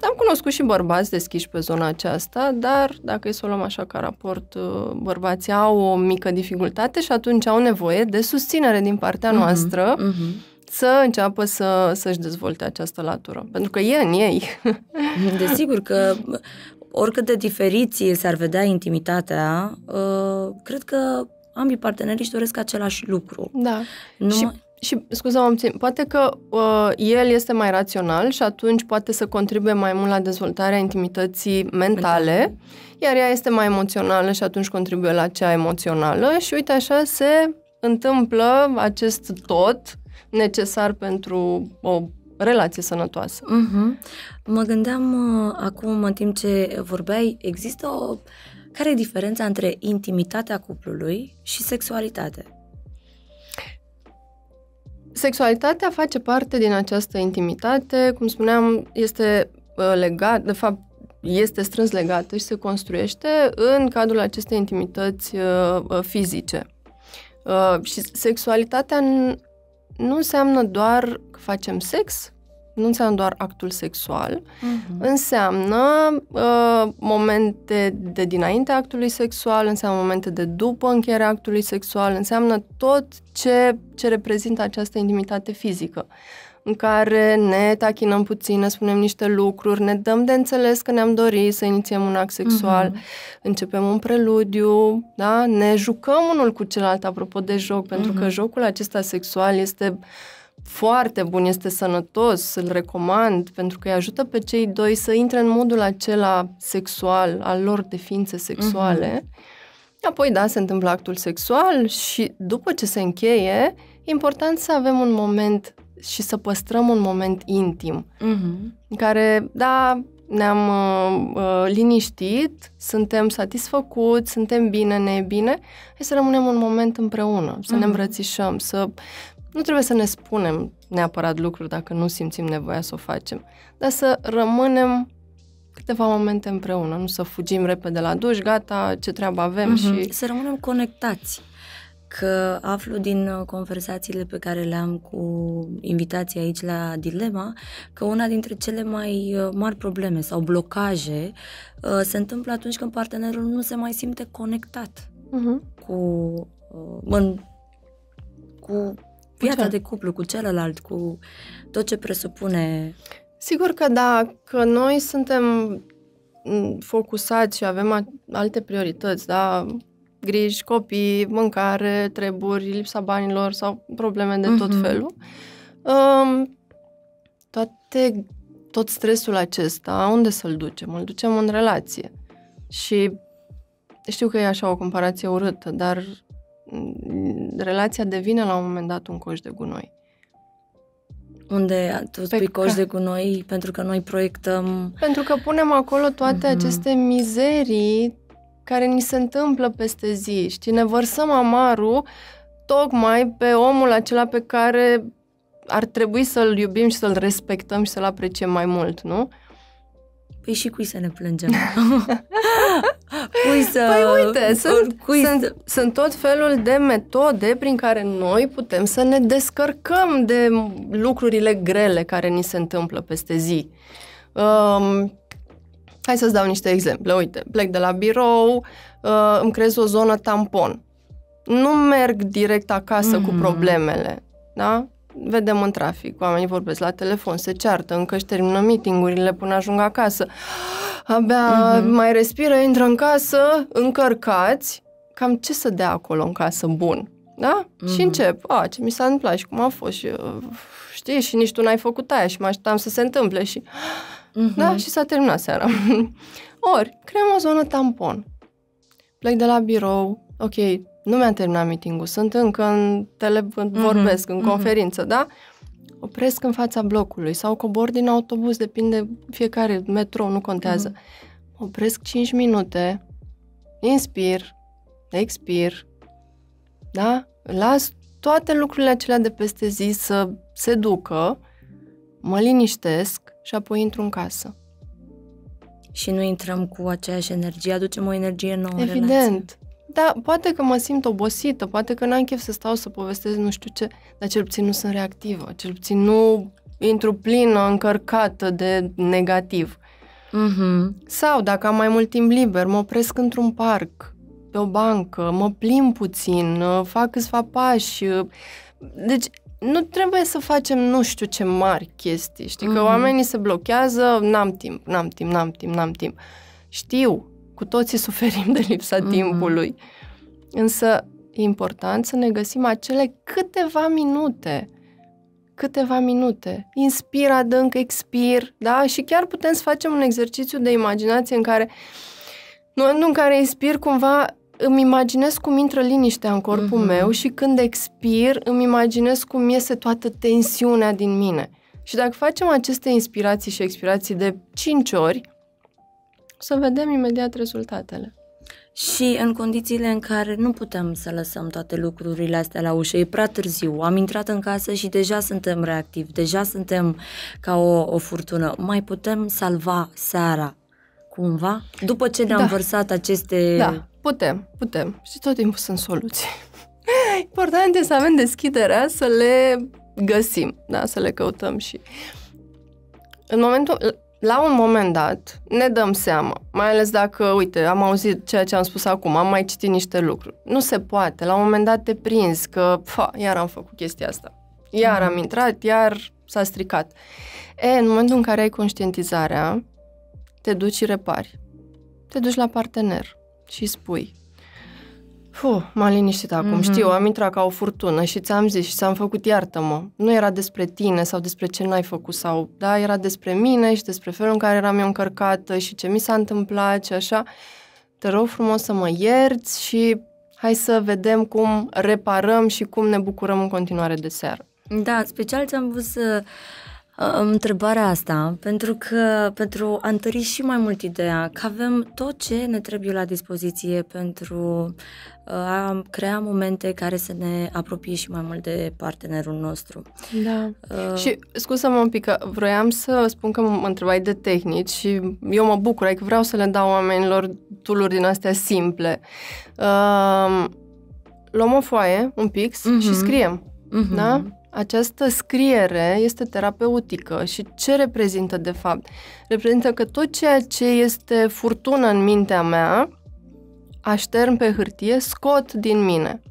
Am cunoscut și bărbați deschiși pe zona aceasta, dar dacă e să o luăm așa ca raport, uh, bărbații au o mică dificultate și atunci au nevoie de susținere din partea uh-huh, noastră uh-huh. să înceapă să, să-și dezvolte această latură. Pentru că e în ei. Desigur că oricât de diferiți s-ar vedea intimitatea, uh, cred că ambii parteneri își doresc același lucru. Da. Numai... Și și, scuza mă poate că uh, el este mai rațional și atunci poate să contribuie mai mult la dezvoltarea intimității mentale, Mental. iar ea este mai emoțională și atunci contribuie la cea emoțională și uite așa se întâmplă acest tot necesar pentru o relație sănătoasă. Uh-huh. Mă gândeam uh, acum, în timp ce vorbeai, există o... Care e diferența între intimitatea cuplului și sexualitate? Sexualitatea face parte din această intimitate, cum spuneam, este uh, legat, de fapt, este strâns legată și se construiește în cadrul acestei intimități uh, uh, fizice. și sexualitatea nu înseamnă doar că facem sex, nu înseamnă doar actul sexual, uh-huh. înseamnă uh, momente de dinainte actului sexual, înseamnă momente de după încheierea actului sexual, înseamnă tot ce, ce reprezintă această intimitate fizică în care ne tachinăm puțin, ne spunem niște lucruri, ne dăm de înțeles că ne-am dorit să inițiem un act sexual, uh-huh. începem un preludiu, da? ne jucăm unul cu celălalt, apropo de joc, pentru uh-huh. că mhm. jocul acesta sexual este foarte bun, este sănătos, îl recomand, pentru că îi ajută pe cei doi să intre în modul acela sexual, al lor de ființe sexuale. Uh-huh. Apoi, da, se întâmplă actul sexual și după ce se încheie, e important să avem un moment și să păstrăm un moment intim, uh-huh. în care, da, ne-am uh, uh, liniștit, suntem satisfăcuți, suntem bine, ne e bine, hai să rămânem un moment împreună, să uh-huh. ne mhm. îmbrățișăm, să nu trebuie să ne spunem neapărat lucruri dacă nu simțim nevoia să o facem, dar să rămânem câteva momente împreună, nu să fugim repede la duș, gata, ce treabă avem uh-huh. și... Să rămânem conectați, că aflu din uh, conversațiile pe care le-am cu invitații aici la Dilema, că una dintre cele mai uh, mari probleme sau blocaje uh, se întâmplă atunci când partenerul nu se mai simte conectat uh-huh. cu... În, cu viața de cuplu, cu celălalt, cu tot ce presupune. Sigur că da, că noi suntem mm, focusați și avem alte priorități, da? Griji, copii, mâncare, treburi, lipsa banilor sau probleme de tot uh-huh. felul. Um, toate, tot stresul acesta, unde să-l ducem? Îl ducem în relație. Și știu că e așa o comparație urâtă, dar relația devine la un moment dat un coș de gunoi. Unde tu spui Pe păi, coș că... de gunoi pentru că noi proiectăm... Pentru că punem acolo toate mm-hmm. aceste mizerii care ni se întâmplă peste zi, știi? Ne vărsăm amarul tocmai pe omul acela pe care ar trebui să-l iubim și să-l respectăm și să-l apreciem mai mult, nu? Uh, Păi și cui să ne plângem? cui să... Păi uite, sunt, cui sunt, să... sunt tot felul de metode prin care noi putem să ne descărcăm de lucrurile grele care ni se întâmplă peste zi. Um, hai să-ți dau niște exemple. Uite, plec de la birou, uh, îmi creez o zonă tampon. Nu merg direct acasă mm-hmm. cu mm. problemele, da? vedem în trafic, oamenii vorbesc la telefon, se ceartă, încă își termină meetingurile până ajung acasă. Abia uh-huh. mai respiră, intră în casă, încărcați, cam ce să dea acolo în casă bun. Da? Uh-huh. Și mhm. încep, a, ce mi s-a întâmplat și cum a fost și știi, și nici tu n-ai făcut aia și mă așteptam să se întâmple și uh-huh. da, și s-a terminat seara. Ori, creăm o zonă tampon. Plec de la birou, ok, nu mi-am terminat meeting sunt încă în tele, mm-hmm. vorbesc, în mm-hmm. conferință, da? Opresc în fața blocului sau cobor din autobuz, depinde fiecare, metro, nu contează. Mm-hmm. Opresc 5 minute, inspir, expir, da? Las toate lucrurile acelea de peste zi să se ducă, mă liniștesc și apoi intru în casă. Și nu intrăm cu aceeași energie, aducem o energie nouă. Evident da, poate că mă simt obosită, poate că n-am chef să stau să povestesc nu știu ce, dar cel puțin nu sunt reactivă, cel puțin nu intru plină, încărcată de negativ. Mm-hmm. Sau dacă am mai mult timp liber, mă opresc într-un parc, pe o bancă, mă plim puțin, fac câțiva pași. Deci nu trebuie să facem nu știu ce mari chestii, știi, mm-hmm. că oamenii se blochează, n-am timp, n-am timp, n-am timp, n-am timp. Știu, cu toții suferim de lipsa mm-hmm. timpului. Însă e important să ne găsim acele câteva minute câteva minute. Inspir adânc, expir, da? Și chiar putem să facem un exercițiu de imaginație în care, în momentul în care inspir, cumva îmi imaginez cum intră liniștea în corpul mm-hmm. meu și când expir, îmi imaginez cum iese toată tensiunea din mine. Și dacă facem aceste inspirații și expirații de 5 ori, să vedem imediat rezultatele. Și în condițiile în care nu putem să lăsăm toate lucrurile astea la ușă, e prea târziu, am intrat în casă și deja suntem reactivi, deja suntem ca o, o furtună, mai putem salva seara cumva după ce ne-am da. vărsat aceste... Da, putem, putem și tot timpul sunt soluții. Important este să avem deschiderea să le găsim, da, să le căutăm și... În momentul, la un moment dat ne dăm seama, mai ales dacă, uite, am auzit ceea ce am spus acum, am mai citit niște lucruri. Nu se poate, la un moment dat te prinzi că, fa, iar am făcut chestia asta, iar am intrat, iar s-a stricat. E, în momentul în care ai conștientizarea, te duci și repari. Te duci la partener și spui, Puh, m-am liniștit acum. Mm-hmm. Știu, am intrat ca o furtună și ți-am zis și ți-am făcut iartă-mă. Nu era despre tine sau despre ce n-ai făcut sau... Da, era despre mine și despre felul în care eram eu încărcată și ce mi s-a întâmplat și așa. Te rog frumos să mă ierți și hai să vedem cum reparăm și cum ne bucurăm în continuare de seară. Da, special ți-am văzut întrebarea asta, pentru că pentru a întări și mai mult ideea că avem tot ce ne trebuie la dispoziție pentru a crea momente care să ne apropie și mai mult de partenerul nostru. Da. Uh, și scuză-mă un pic, că vroiam să spun că mă întrebai de tehnici și eu mă bucur, că adică vreau să le dau oamenilor tuluri din astea simple. Uh, luăm o foaie, un pix uh-huh. și mhm. scriem. Uh-huh. Da? Această scriere este terapeutică și ce reprezintă de fapt? Reprezintă că tot ceea ce este furtună în mintea mea, aștern pe hârtie, scot din mine.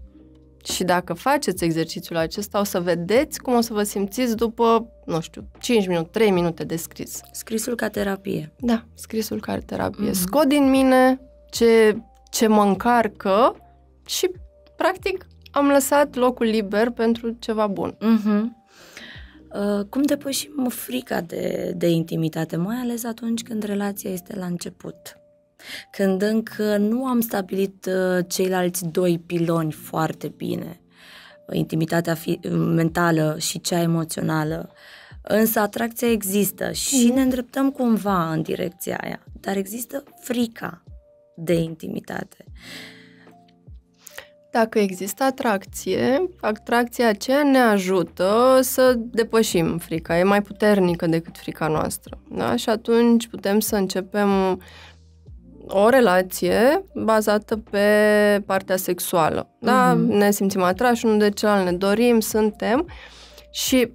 Și dacă faceți exercițiul acesta, o să vedeți cum o să vă simțiți după, nu știu, 5 minute, 3 minute de scris. Scrisul ca terapie. Da, scrisul ca terapie. Mm-hmm. Scot din mine ce, ce mă încarcă și, practic, am lăsat locul liber pentru ceva bun. Mm-hmm. Uh, cum depășim frica de, de intimitate, mai ales atunci când relația este la început? Când încă nu am stabilit uh, ceilalți doi piloni foarte bine, intimitatea fi- mentală și cea emoțională, însă atracția există și mm-hmm. ne îndreptăm cumva în direcția aia, dar există frica de intimitate. Uh, dacă există atracție, atracția aceea ne ajută să depășim frica. E mai puternică decât frica noastră. Da? Și atunci putem să începem o relație bazată pe partea sexuală. Da? Uh-huh. Ne simțim atrași unul de celălalt, ne dorim, suntem și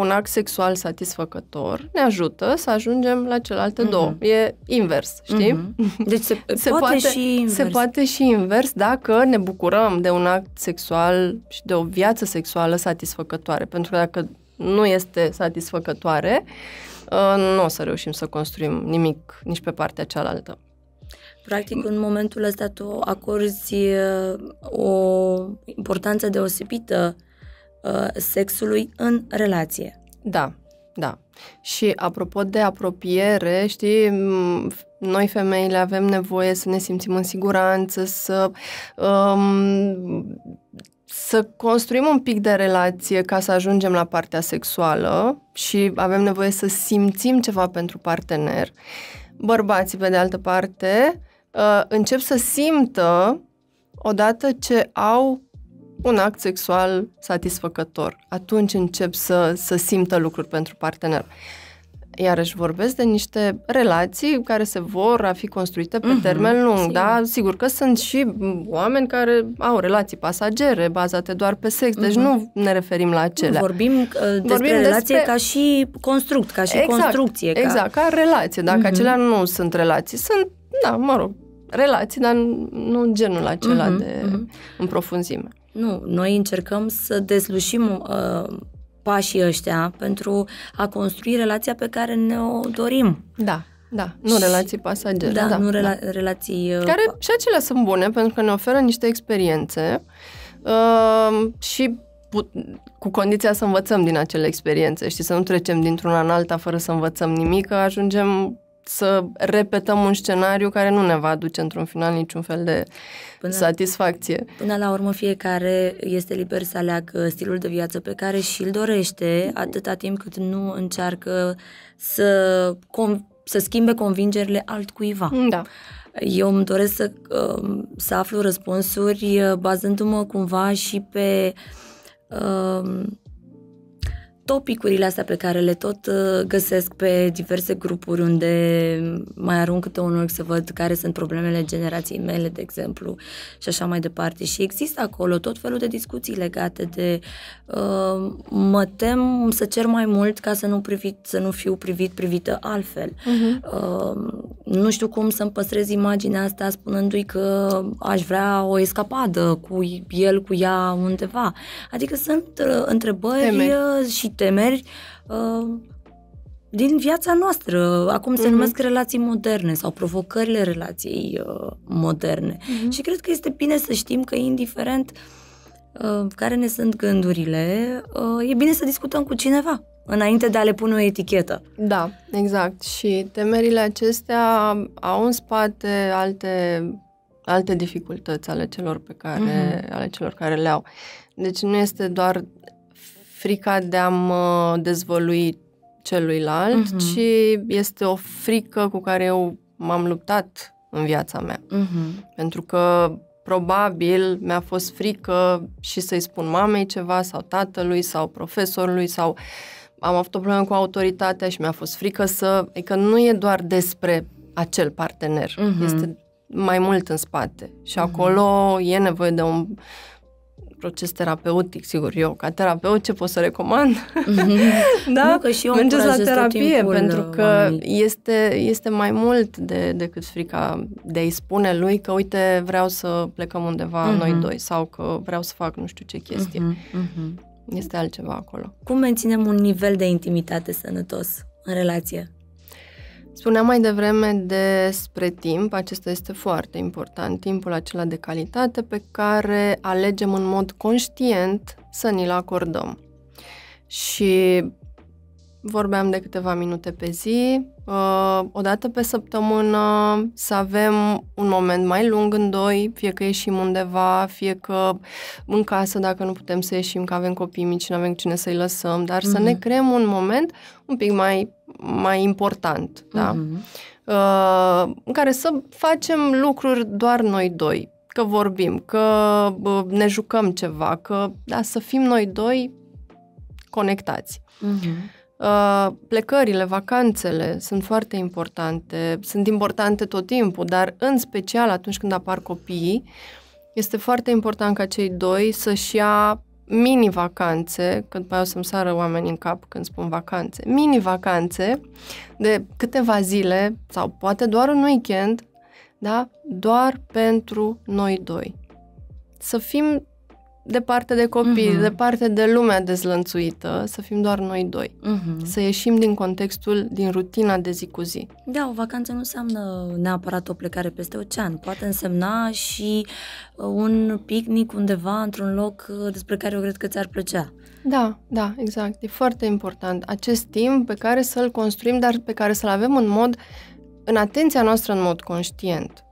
un act sexual satisfăcător ne ajută să ajungem la celelalte mm-hmm. două. E invers, știi? Mm-hmm. Deci se, se poate, poate și invers. Se poate și invers dacă ne bucurăm de un act sexual și de o viață sexuală satisfăcătoare. Pentru că dacă nu este satisfăcătoare, uh, nu o să reușim să construim nimic nici pe partea cealaltă. Practic, în momentul ăsta tu acorzi uh, o importanță deosebită Uh, sexului în relație. Da, da. Și apropo de apropiere, știi, noi femeile avem nevoie să ne simțim în siguranță, să um, să construim un pic de relație ca să ajungem la partea sexuală și avem nevoie să simțim ceva pentru partener. Bărbații, pe de altă parte, uh, încep să simtă odată ce au un act sexual satisfăcător. Atunci încep să, să simtă lucruri pentru partener. Iarăși vorbesc de niște relații care se vor a fi construite pe uh-huh, termen lung, sigur. da? Sigur că sunt și oameni care au relații pasagere, bazate doar pe sex, uh-huh. deci mhm. nu ne referim la acelea. Vorbim uh, despre Vorbim relație despre... ca și construct, ca și exact, construcție. Ca... Exact, ca relație, dacă uh-huh. acelea nu sunt relații, sunt, da, mă rog, relații, dar nu genul acela uh-huh, de uh-huh. în profunzime. Nu, noi încercăm să dezlușim uh, pașii ăștia pentru a construi relația pe care ne-o dorim. Da. Da, nu și, relații pasagere. Da, da nu rela- da. relații... Uh, care și acelea sunt bune pentru că ne oferă niște experiențe uh, și put- cu condiția să învățăm din acele experiențe, știi, să nu trecem dintr-una în alta fără să învățăm nimic, că ajungem să repetăm un scenariu care nu ne va aduce într-un final niciun fel de până, satisfacție. Până la urmă fiecare este liber să aleagă stilul de viață pe care și-l dorește, atâta timp cât nu încearcă să, com- să schimbe convingerile altcuiva. Da. Eu îmi doresc să, um, să aflu răspunsuri uh, bazându-mă cumva și pe um, topicurile astea pe care le tot uh, găsesc pe diverse grupuri unde mai arunc câte unul să văd care sunt problemele generației mele, de exemplu, și așa mai departe. Și există acolo tot felul de discuții legate de uh, mă tem să cer mai mult ca să nu, privit, să nu fiu privit, privită altfel. Uh-huh. Uh, nu știu cum să-mi păstrez imaginea asta spunându-i că aș vrea o escapadă cu el, cu ea, undeva. Adică sunt uh, întrebări Teme. Uh, și temeri uh, din viața noastră. Acum se uh-huh. numesc relații moderne sau provocările relației uh, moderne. Uh-huh. Și cred că este bine să știm că indiferent uh, care ne sunt gândurile, uh, e bine să discutăm cu cineva înainte de a le pune o etichetă. Da, exact. Și temerile acestea au în spate alte alte dificultăți ale celor pe care mhm. ale celor care le au. Deci nu este doar frica de a mă dezvălui celuilalt, uh-huh. ci este o frică cu care eu m-am luptat în viața mea. Uh-huh. Pentru că probabil mi-a fost frică și să-i spun mamei ceva sau tatălui sau profesorului sau am avut o problemă cu autoritatea și mi-a fost frică să... Adică nu e doar despre acel partener, uh-huh. este mai mult în spate și uh-huh. acolo e nevoie de un proces terapeutic, sigur, eu ca terapeut ce pot să recomand? Mhm. da? Nu, că și eu Mergeți la terapie, pentru că este, este mai mult de, decât frica de a-i spune lui că, uite, vreau să plecăm undeva uh-huh. noi doi sau că vreau să fac nu știu ce chestie. Uh-huh. Uh-huh. Este altceva acolo. Cum menținem un nivel de intimitate sănătos în relație? Spuneam mai devreme despre timp, acesta este foarte important, timpul acela de calitate pe care alegem în mod conștient să ni-l acordăm. Și vorbeam de câteva minute pe zi, uh, o dată pe săptămână, să avem un moment mai lung în doi, fie că ieșim undeva, fie că în casă dacă nu putem să ieșim, că avem copii mici, nu avem cine să-i lăsăm, dar mm-hmm. să ne mhm. creăm un moment un pic mai, mai important, uh-huh. da? Mhm. Uh, în care să facem lucruri doar noi doi, că vorbim, că uh, ne jucăm ceva, că da, să fim noi doi conectați. Mm-hmm. Uh, plecările, vacanțele sunt foarte importante, sunt importante tot timpul, dar în special atunci când apar copiii, este foarte important ca cei doi să-și ia mini-vacanțe, când mai o să-mi sară oamenii în cap când spun vacanțe, mini-vacanțe de câteva zile sau poate doar un weekend, da? doar pentru noi doi. Să fim departe de copii, uh-huh. departe de lumea dezlănțuită, să fim doar noi doi. Uh-huh. Să ieșim din contextul, din rutina de zi cu zi. Da, o vacanță nu înseamnă neapărat o plecare peste ocean. Poate însemna și uh, un picnic undeva, într-un loc uh, despre care eu cred că ți-ar plăcea. Da, da, exact. E foarte important. Acest timp pe care să-l construim, dar pe care să-l avem în mod, în atenția noastră, în mod conștient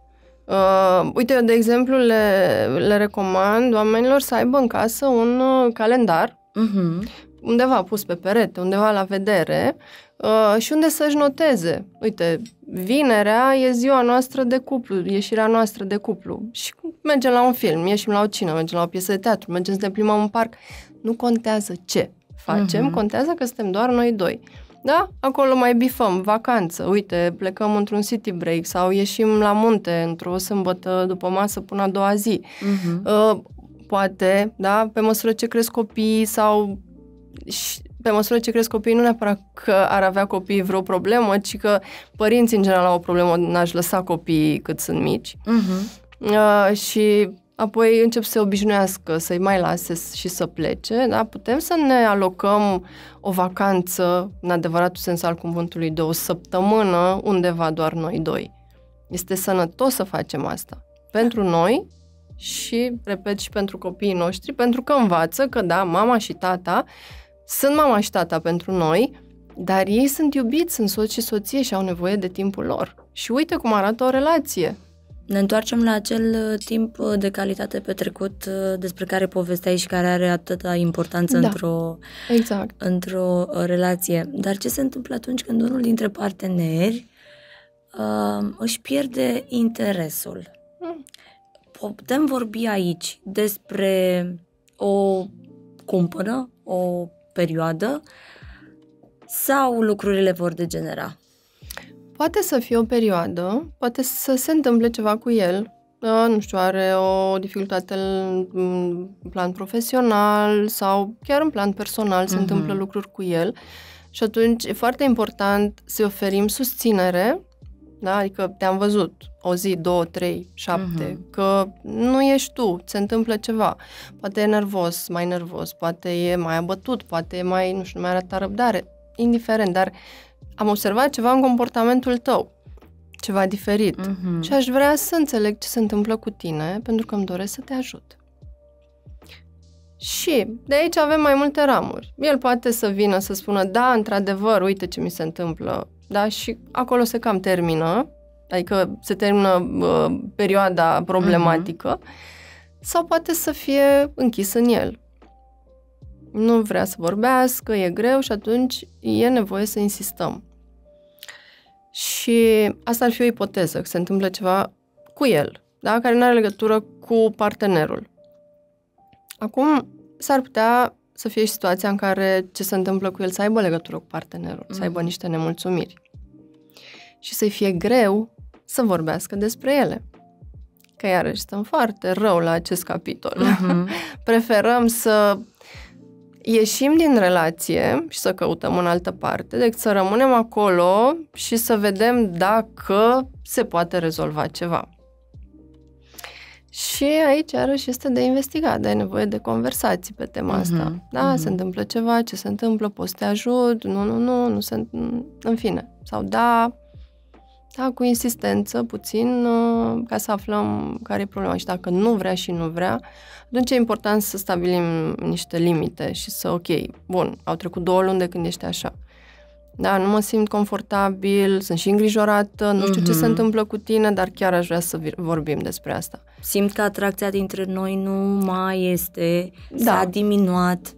Uh, uite, eu, de exemplu, le, le recomand oamenilor să aibă în casă un uh, calendar uh-huh. undeva pus pe perete, undeva la vedere uh, și unde să-și noteze. Uite, vinerea e ziua noastră de cuplu, ieșirea noastră de cuplu și mergem la un film, ieșim la o cină, mergem la o piesă de teatru, mergem să ne plimbăm în parc. Nu contează ce facem, uh-huh. contează că suntem doar noi doi. Uh, da? Acolo mai bifăm, vacanță, uite, plecăm într-un city break sau ieșim la munte într-o sâmbătă după masă până a doua zi. Uh-huh. Uh, poate, da? Pe măsură ce cresc copiii sau pe măsură ce cresc copiii, nu neapărat că ar avea copiii vreo problemă, ci că părinții în general au o problemă, n-aș lăsa copiii cât sunt mici. Uh-huh. Uh, și apoi încep să se obișnuiască, să-i mai lase și să plece, da? putem să ne alocăm o vacanță, în adevăratul sens al cuvântului, de o săptămână, undeva doar noi doi. Este sănătos să facem asta. Pentru noi și, repet, și pentru copiii noștri, pentru că învață că, da, mama și tata sunt mama și tata pentru noi, dar ei sunt iubiți, sunt soți și soție și au nevoie de timpul lor. Și uite cum arată o relație. Ne întoarcem la acel uh, timp uh, de calitate petrecut uh, despre care povesteai și care are atâta importanță da, într-o, exact. într-o relație. Dar ce se întâmplă atunci când unul dintre parteneri uh, își pierde interesul? Hmm. Putem vorbi aici despre o cumpără, o perioadă sau lucrurile vor degenera? Poate să fie o perioadă, poate să se întâmple ceva cu el, da, nu știu, are o dificultate în plan profesional sau chiar în plan personal se mm-hmm. întâmplă lucruri cu el și atunci e foarte important să oferim susținere, da? adică te-am văzut o zi, două, trei, șapte, mm-hmm. că nu ești tu, se întâmplă ceva. Poate e nervos, mai nervos, poate e mai abătut, poate e mai, nu știu, mai arată răbdare, indiferent, dar am observat ceva în comportamentul tău, ceva diferit mm-hmm. și aș vrea să înțeleg ce se întâmplă cu tine pentru că îmi doresc să te ajut. Și de aici avem mai multe ramuri. El poate să vină să spună, da, într-adevăr, uite ce mi se întâmplă, da, și acolo se cam termină, adică se termină uh, perioada mhm. problematică, mm-hmm. sau poate să fie închis în el nu vrea să vorbească, e greu și atunci e nevoie să insistăm. Și asta ar fi o ipoteză, că se întâmplă ceva cu el, da? care nu are legătură cu partenerul. Acum, s-ar putea să fie și situația în care ce se întâmplă cu el să aibă legătură cu partenerul, mm. să aibă niște nemulțumiri. Și să-i fie greu să vorbească despre ele. Că iarăși stăm foarte rău la acest capitol. Mm-hmm. Preferăm să ieșim din relație și să căutăm în altă parte, deci să rămânem acolo și să vedem dacă se poate rezolva ceva. Și aici, iarăși, este de investigat, de nevoie de conversații pe tema uh-huh, asta. Da, uh-huh. se întâmplă ceva, ce se întâmplă, poți să te ajut, nu, nu, nu, nu sunt, în fine. Sau da, da, cu insistență puțin, uh, ca să aflăm care e problema și dacă nu vrea și nu vrea, atunci e important să stabilim niște limite și să, ok, bun, au trecut două luni de când ești așa. Da, nu mă simt confortabil, sunt și îngrijorată, nu știu ce se mhm. întâmplă cu tine, dar chiar aș vrea să vorbim despre asta. Simt că atracția dintre noi nu mai este, da. s-a diminuat.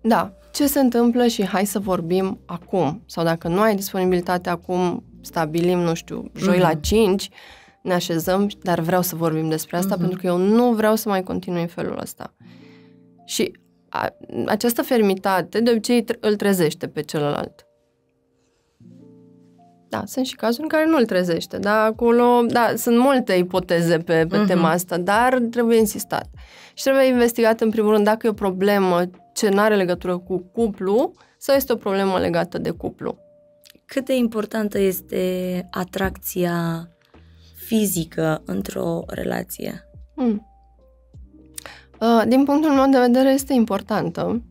Da, ce se întâmplă și hai să vorbim acum. Sau dacă nu ai disponibilitate acum, stabilim, nu știu, joi mm-hmm. la 5, mhm. ne așezăm, dar vreau să vorbim despre asta mm-hmm. pentru că eu nu vreau să mai continui în felul ăsta. Și a, această fermitate de obicei îl trezește pe celălalt. Da, sunt și cazuri în care nu îl trezește, dar acolo, da, sunt multe ipoteze pe, pe uh-huh. tema asta, dar trebuie insistat. Și trebuie investigat, în primul rând, dacă e o problemă ce nu are legătură cu cuplu sau este o problemă legată de cuplu cât de importantă este atracția fizică într-o relație? Hmm. Uh, din punctul meu de vedere, este importantă.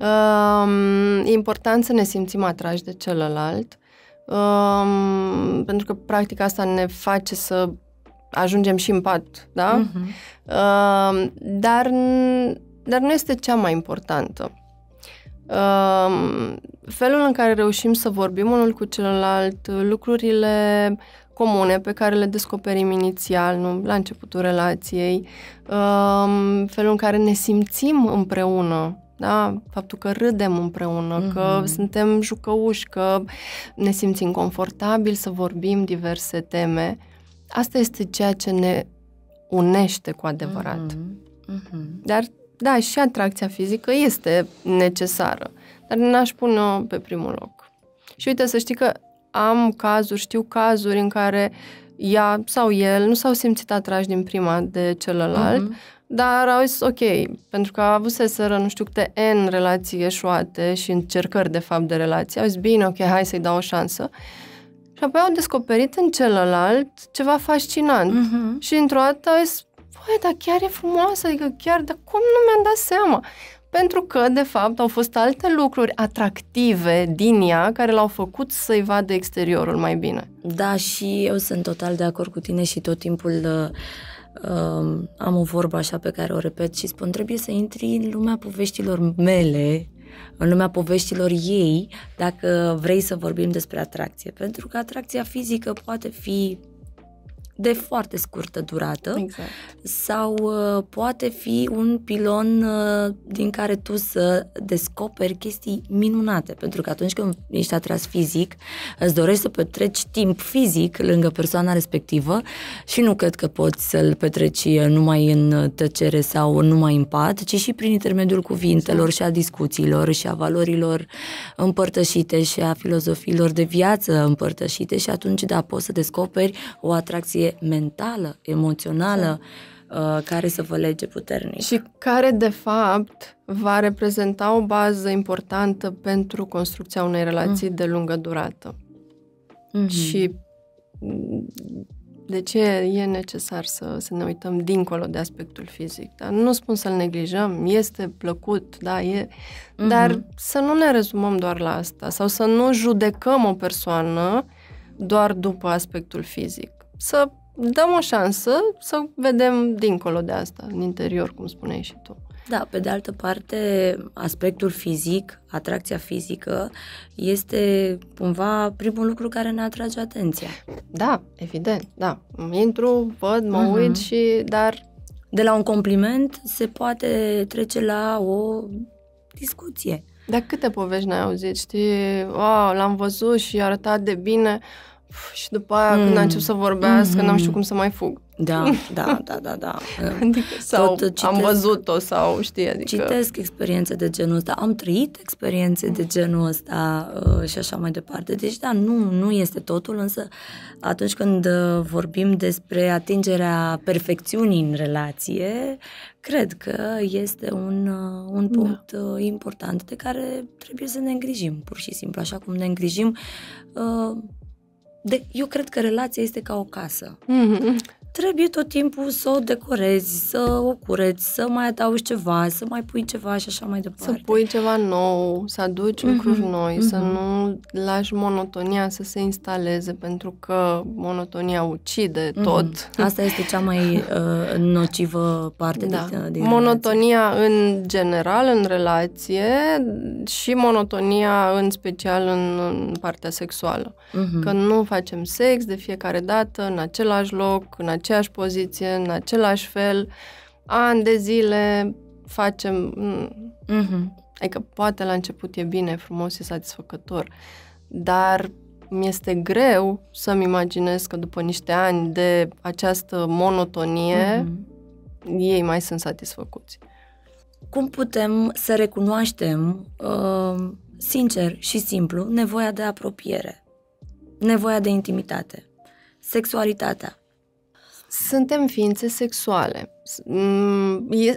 Uh, um, e important să ne simțim atrași de celălalt, uh, pentru că practica asta ne face să ajungem și în pat, da? Uh-huh. Uh, dar, dar nu este cea mai importantă felul în care reușim să vorbim unul cu celălalt, lucrurile comune pe care le descoperim inițial, nu? la începutul relației, felul în care ne simțim împreună, da? Faptul că râdem împreună, mm-hmm. că suntem jucăuși, că ne simțim confortabil să vorbim diverse teme. Asta este ceea ce ne unește cu adevărat. Mm-hmm. Mm-hmm. Dar da, și atracția fizică este necesară, dar n-aș pune-o pe primul loc. Și uite, să știi că am cazuri, știu cazuri în care ea sau el nu s-au simțit atrași din prima de celălalt, uh-huh. dar au zis ok, pentru că seseră, nu știu câte N relații eșuate și încercări de fapt de relații, au zis bine, ok, hai să-i dau o șansă. Și apoi au descoperit în celălalt ceva fascinant. Uh-huh. Și într-o dată au zis, băi, dar chiar e frumoasă, adică chiar, dar cum nu mi-am dat seama? Pentru că, de fapt, au fost alte lucruri atractive din ea care l-au făcut să-i vadă exteriorul mai bine. Da, și eu sunt total de acord cu tine și tot timpul uh, um, am o vorbă așa pe care o repet și spun, trebuie să intri în lumea poveștilor mele, în lumea poveștilor ei, dacă vrei să vorbim despre atracție. Pentru că atracția fizică poate fi de foarte scurtă durată exact. sau uh, poate fi un pilon uh, din care tu să descoperi chestii minunate, pentru că atunci când ești atras fizic, îți dorești să petreci timp fizic lângă persoana respectivă și nu cred că poți să-l petreci uh, numai în uh, tăcere sau numai în pat, ci și prin intermediul cuvintelor și a discuțiilor și a valorilor împărtășite și a filozofiilor de viață împărtășite și atunci, da, poți să descoperi o atracție bătălie mentală, emoțională, da. uh, care să vă lege puternic. Și care, de fapt, va reprezenta o bază importantă pentru construcția unei relații mm. de lungă durată. Mm-hmm. Și de ce e necesar să, să ne uităm dincolo de aspectul fizic. Da, nu spun să-l neglijăm, este plăcut, da, e. Mm-hmm. Dar să nu ne rezumăm doar la asta sau să nu judecăm o persoană doar după aspectul fizic să dăm o șansă să vedem dincolo de asta, în interior, cum spuneai și tu. Da, pe de altă parte, aspectul fizic, atracția fizică, este cumva primul lucru care ne atrage atenția. Da, evident, da. Intru, văd, mă uh-huh. uit și, dar... De la un compliment se poate trece la o discuție. Dar câte povești n-ai auzit, știi? Wow, l-am văzut și arătat de bine și după aia mm. când a mm. început să vorbească, mm-hmm. n-am știut mm-hmm. cum să mai fug. Da, da, da, da, da. Adică, sau Tot uh, citesc, am văzut-o sau știi, adică... Citesc experiențe de genul ăsta, am trăit experiențe de genul ăsta uh, și așa mai departe. Deci, da, nu, nu este totul, însă atunci când uh, vorbim despre atingerea perfecțiunii în relație, cred că este un, un da. punct da. important de care trebuie să ne îngrijim, pur și simplu, așa cum ne îngrijim uh, de, eu cred că relația este ca o casă. Mm-hmm trebuie tot timpul să o decorezi, să o cureți, să mai adaugi ceva, să mai pui ceva și așa mai departe. Să pui ceva nou, să aduci mm-hmm. lucruri noi, mm-hmm. să nu lași monotonia să se instaleze, pentru că monotonia ucide mm-hmm. tot. Asta este cea mai uh, nocivă parte da. din, uh, din Monotonia relație. în general, în relație și monotonia în special în, în partea sexuală. Mm-hmm. Că nu facem sex de fiecare dată, în același loc, în același aceeași poziție, în același fel, ani de zile facem... Mm, mm-hmm. Adică poate la început e bine, frumos și satisfăcător, dar mi-este greu să-mi imaginez că după niște ani de această monotonie, mm-hmm. ei mai sunt satisfăcuți. Cum putem să recunoaștem, uh, sincer și simplu, nevoia de apropiere, nevoia de intimitate, sexualitatea? Suntem ființe sexuale. Mm, e,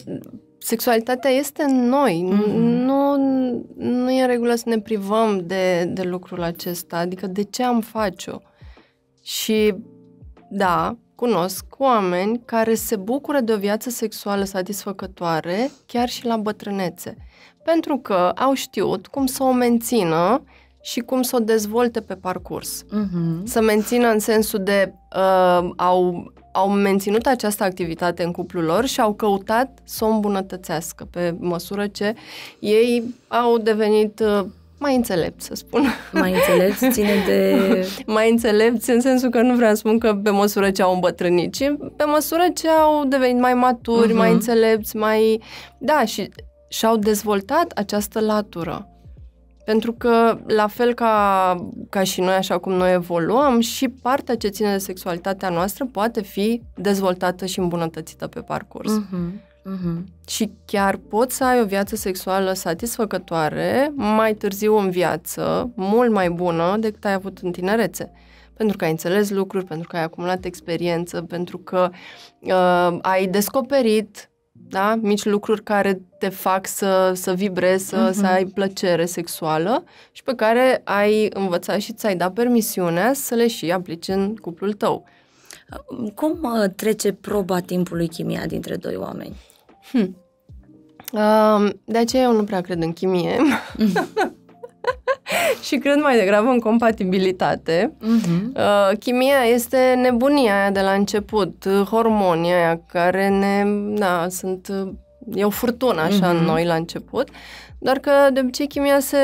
sexualitatea este în noi. Mm-hmm. Nu, nu e în regulă să ne privăm de, de lucrul acesta. Adică de ce am face-o? Și da, cunosc oameni care se bucură de o viață sexuală satisfăcătoare chiar și la bătrânețe. Pentru că au știut cum să o mențină și cum să o dezvolte pe parcurs. Uh-huh. Să mențină în sensul de uh, au au menținut această activitate în cuplul lor și au căutat să o îmbunătățească pe măsură ce ei au devenit uh, mai înțelept, să spun. Mai înțelept ține de... mai înțelept în sensul că nu vreau să spun că pe măsură ce au îmbătrânit, ci pe măsură ce au devenit mai maturi, uh-huh. mai mhm. înțelepți, mai... Da, și și-au dezvoltat această latură. Pentru că, la fel ca, ca și noi, așa cum noi evoluăm, și partea ce ține de sexualitatea noastră poate fi dezvoltată și îmbunătățită pe parcurs. Uh-huh. Uh-huh. Și chiar poți să ai o viață sexuală satisfăcătoare mai târziu în viață, mult mai bună decât ai avut în tinerețe. Pentru că ai înțeles lucruri, pentru că ai acumulat experiență, pentru că uh, ai descoperit da? mici lucruri care te fac să, să vibrezi, să, uh-huh. să mhm. ai plăcere sexuală și pe care ai învățat și ți-ai dat permisiunea să le și aplici în cuplul tău. Cum uh, trece proba timpului chimia dintre doi oameni? Hmm. Uh, de aceea eu nu prea cred în chimie. și cred mai degrabă în compatibilitate. Uh-huh. Uh, chimia este nebunia aia de la început, hormonii aia care ne, da, sunt, e o furtună așa uh-huh. în mhm. noi la început, doar că de obicei chimia se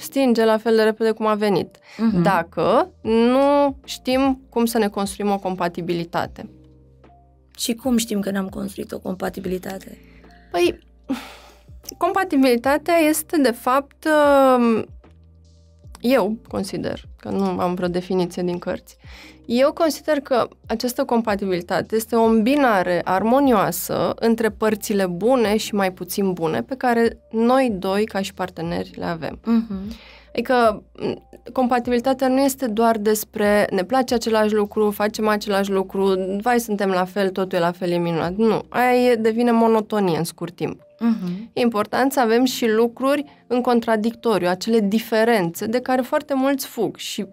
stinge la fel de repede cum a venit, uh-huh. dacă nu știm cum să ne construim o compatibilitate. Și cum știm că ne-am construit o compatibilitate? Păi, compatibilitatea este de fapt uh, eu consider, că nu am vreo definiție din cărți, eu consider că această compatibilitate este o îmbinare armonioasă între părțile bune și mai puțin bune pe care noi doi ca și parteneri le avem. Uh-huh. Adică compatibilitatea nu este doar despre ne place același lucru, facem același lucru, vai suntem la fel, totul e la fel, e minunat. Nu, aia e, devine monotonie în scurt timp. Uh-huh. Mm-hmm. E important să avem și lucruri în contradictoriu, acele diferențe de care foarte mulți fug și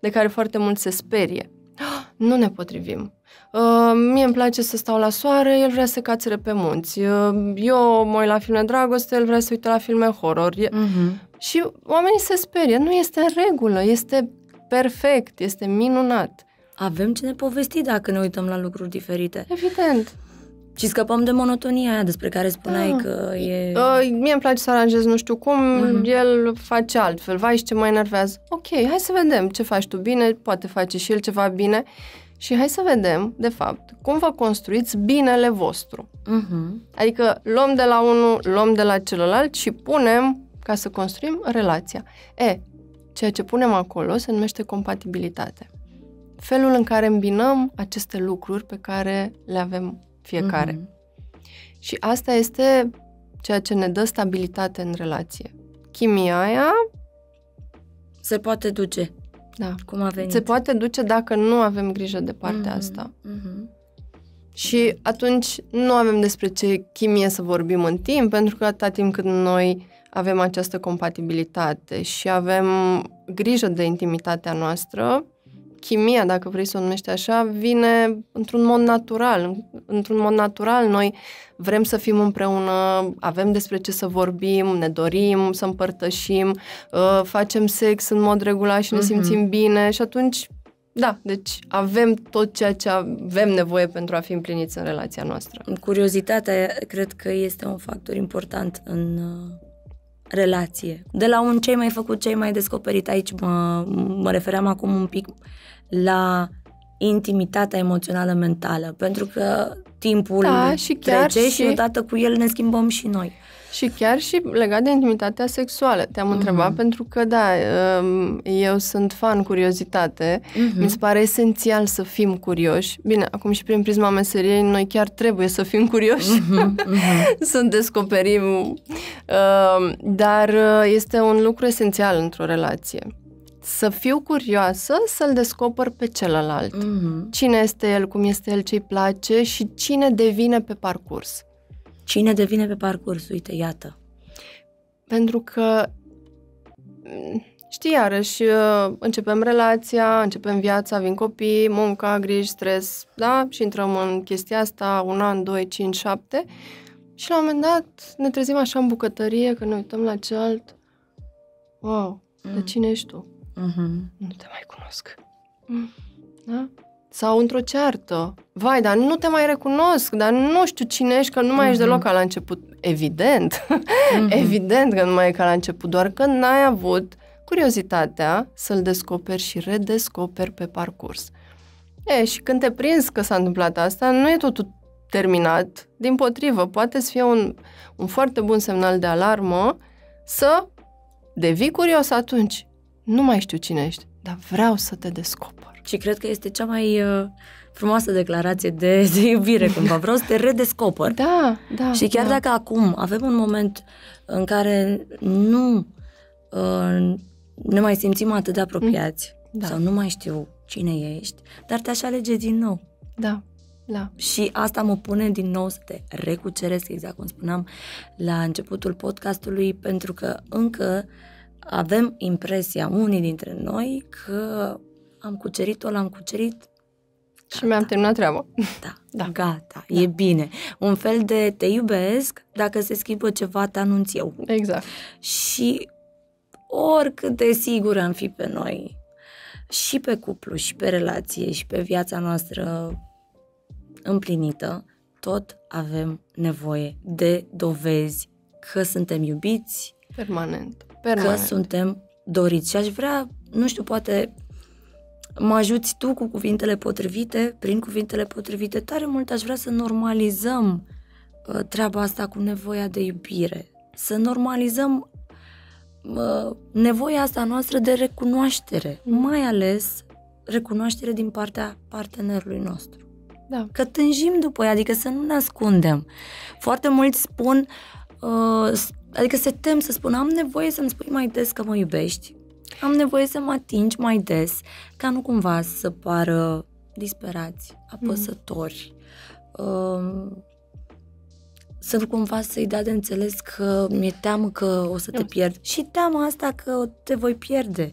de care foarte mulți se sperie. Ah, nu ne potrivim. Uh, mie îmi place să stau la soare, el vrea să cațere pe munți. Uh, eu mă uit la filme dragoste, el vrea să uite la filme horror. Uh-huh. Și oamenii se sperie. Nu este în regulă, este perfect, este minunat. Avem ce ne povesti dacă ne uităm la lucruri diferite. Evident. Și scăpăm de monotonia aia despre care spuneai da. că e... Uh, mie îmi place să aranjez nu știu cum, uh-huh. el face altfel. Vai, și ce mă enervează. Ok, hai să vedem ce faci tu bine, poate face și el ceva bine. Și hai să vedem, de fapt, cum vă construiți binele vostru. Uh-huh. Adică luăm de la unul, luăm de la celălalt și punem, ca să construim, relația. E, ceea ce punem acolo se numește compatibilitate. Felul în care îmbinăm aceste lucruri pe care le avem fiecare. Mhm. Și asta este ceea ce ne dă stabilitate în relație. Chimia aia se poate duce. Da. Cum a venit. Se poate duce dacă nu avem grijă de partea mm-hmm. asta. Mm-hmm. Și atunci nu avem despre ce chimie să vorbim în timp, pentru că atâta timp cât noi avem această compatibilitate și avem grijă de intimitatea noastră, chimia, dacă vrei să o numești așa, vine într-un mod natural. Într-un mod natural noi vrem să fim împreună, avem despre ce să vorbim, ne dorim să împărtășim, uh, facem sex în mod regulat și ne mm-hmm. simțim bine și atunci da, deci avem tot ceea ce avem nevoie pentru a fi împliniți în relația noastră. Curiozitatea cred că este un factor important în uh, relație. De la un ce ai mai făcut, ce ai mai descoperit, aici mă, mă refeream acum un pic la intimitatea emoțională mentală, pentru că timpul da, și chiar trece și... și odată cu el ne schimbăm și noi. Și chiar și legat de intimitatea sexuală, te-am uh-huh. întrebat pentru că, da, um, eu sunt fan curiozitate, uh-huh. mi se pare esențial să fim curioși. Bine, acum și prin prisma meseriei, noi chiar trebuie să fim curioși, uh-huh. Uh-huh. să descoperim, um, dar uh, este un lucru esențial într-o relație să fiu curioasă să-l descoper pe celălalt. Mm-hmm. Cine este el, cum este el, ce-i place și cine devine pe parcurs. Cine devine pe parcurs, uite, iată. Pentru că, mm, știi, iarăși, uh, începem relația, începem viața, vin copii, munca, griji, stres, da? Și intrăm în chestia asta un an, doi, cinci, șapte. Și la un moment dat ne trezim așa în bucătărie, că ne uităm la celălalt. Wow, mm. de cine ești tu? Mm-hmm. Nu te mai cunosc. Mm, da? Sau într-o ceartă. Vai, dar nu te mai recunosc, dar nu știu cine ești, că nu mai mm-hmm. ești deloc ca la început. Evident, Mm-hmm. evident că nu mai e ca la început, doar că n-ai avut curiozitatea să-l descoperi și redescoperi pe parcurs. E, și când te prinzi că s-a întâmplat asta, nu e totul terminat. Din potrivă, poate să fie un, un foarte bun semnal de alarmă să devii curios atunci nu mai știu cine ești, dar vreau să te descopăr. Și cred că este cea mai uh, frumoasă declarație de, de iubire, cumva. Vreau să te redescopăr. Da, da. Și chiar da. dacă acum avem un moment în care nu uh, ne mai simțim atât de apropiați mm, da. sau nu mai știu cine ești, dar te-aș alege din nou. Da, da. Și asta mă pune din nou să te recuceresc, exact cum spuneam la începutul podcastului, pentru că încă uh, avem impresia, unii dintre noi, că am cucerit-o, l-am cucerit. Gata. Și mi-am terminat treaba. Da, da. gata, da. e bine. Un fel de te iubesc, dacă se schimbă ceva, te anunț eu. Exact. Și oricât de sigur am fi pe noi, și pe cuplu, și pe relație, și pe viața noastră împlinită, tot avem nevoie de dovezi că suntem iubiți. Permanent Permanent. că suntem doriți. Și aș vrea, nu știu, poate mă ajuți tu cu cuvintele potrivite, prin cuvintele potrivite. Tare mult aș vrea să normalizăm uh, treaba asta cu nevoia de iubire. Să normalizăm uh, nevoia asta noastră de recunoaștere, mm. mai ales recunoaștere din partea partenerului nostru. Da. Că tânjim după ea, adică să nu ne ascundem. Foarte mulți spun uh, Adică se tem să spună, am nevoie să-mi spui mai des că mă iubești, am nevoie să mă atingi mai des, ca nu cumva să pară disperați, apăsători. Mm. Um, să cumva să-i dea de înțeles că mi-e teamă că o să te pierd. Și teama asta că te voi pierde.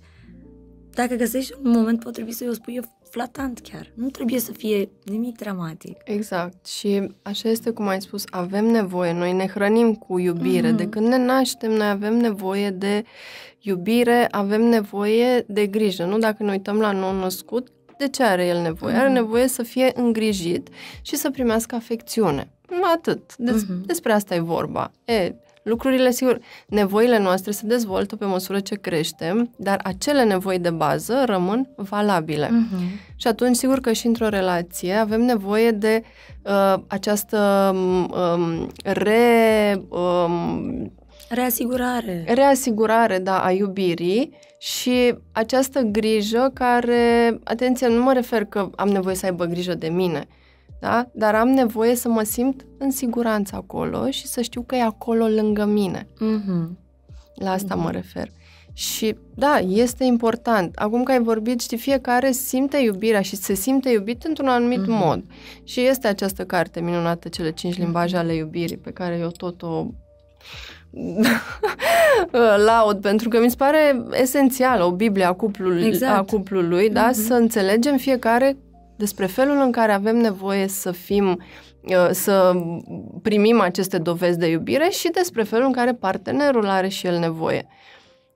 Dacă găsești un moment potrivit să-i o spui, e flatant chiar. Nu trebuie să fie nimic dramatic. Exact. Și așa este cum ai spus, avem nevoie, noi ne hrănim cu iubire. Mm-hmm. De mhm. când ne naștem, noi avem nevoie de iubire, avem nevoie de grijă. Nu dacă ne uităm la nou-născut, de ce are el nevoie? Mm-hmm. Are mhm. nevoie să fie îngrijit și să primească afecțiune. Atât. Des- mm-hmm. Despre asta e vorba. E, lucrurile, sigur, nevoile noastre se dezvoltă pe măsură ce creștem, dar acele nevoi de bază rămân valabile. Uh-huh. Și atunci, sigur că și într-o relație avem nevoie de uh, această um, re... Um, Reasigurare. Reasigurare, da, a iubirii și această grijă care, atenție, nu mă refer că am nevoie să aibă grijă de mine, da? dar am nevoie să mă simt în siguranță acolo și să știu că e acolo lângă mine. Mm-hmm. La asta mm-hmm. mă refer. Și da, este important. Acum că ai vorbit, știi, fiecare simte iubirea și se simte iubit într-un anumit mm-hmm. mod. Și este această carte minunată, cele cinci mm-hmm. limbaje ale iubirii, pe care eu tot o laud, pentru că mi se pare esențial o Biblie a, cuplului, exact. a cuplului, da? Mm-hmm. Să înțelegem fiecare despre felul în care avem nevoie să fim uh, să primim aceste dovezi de iubire și despre felul în care partenerul are și el nevoie.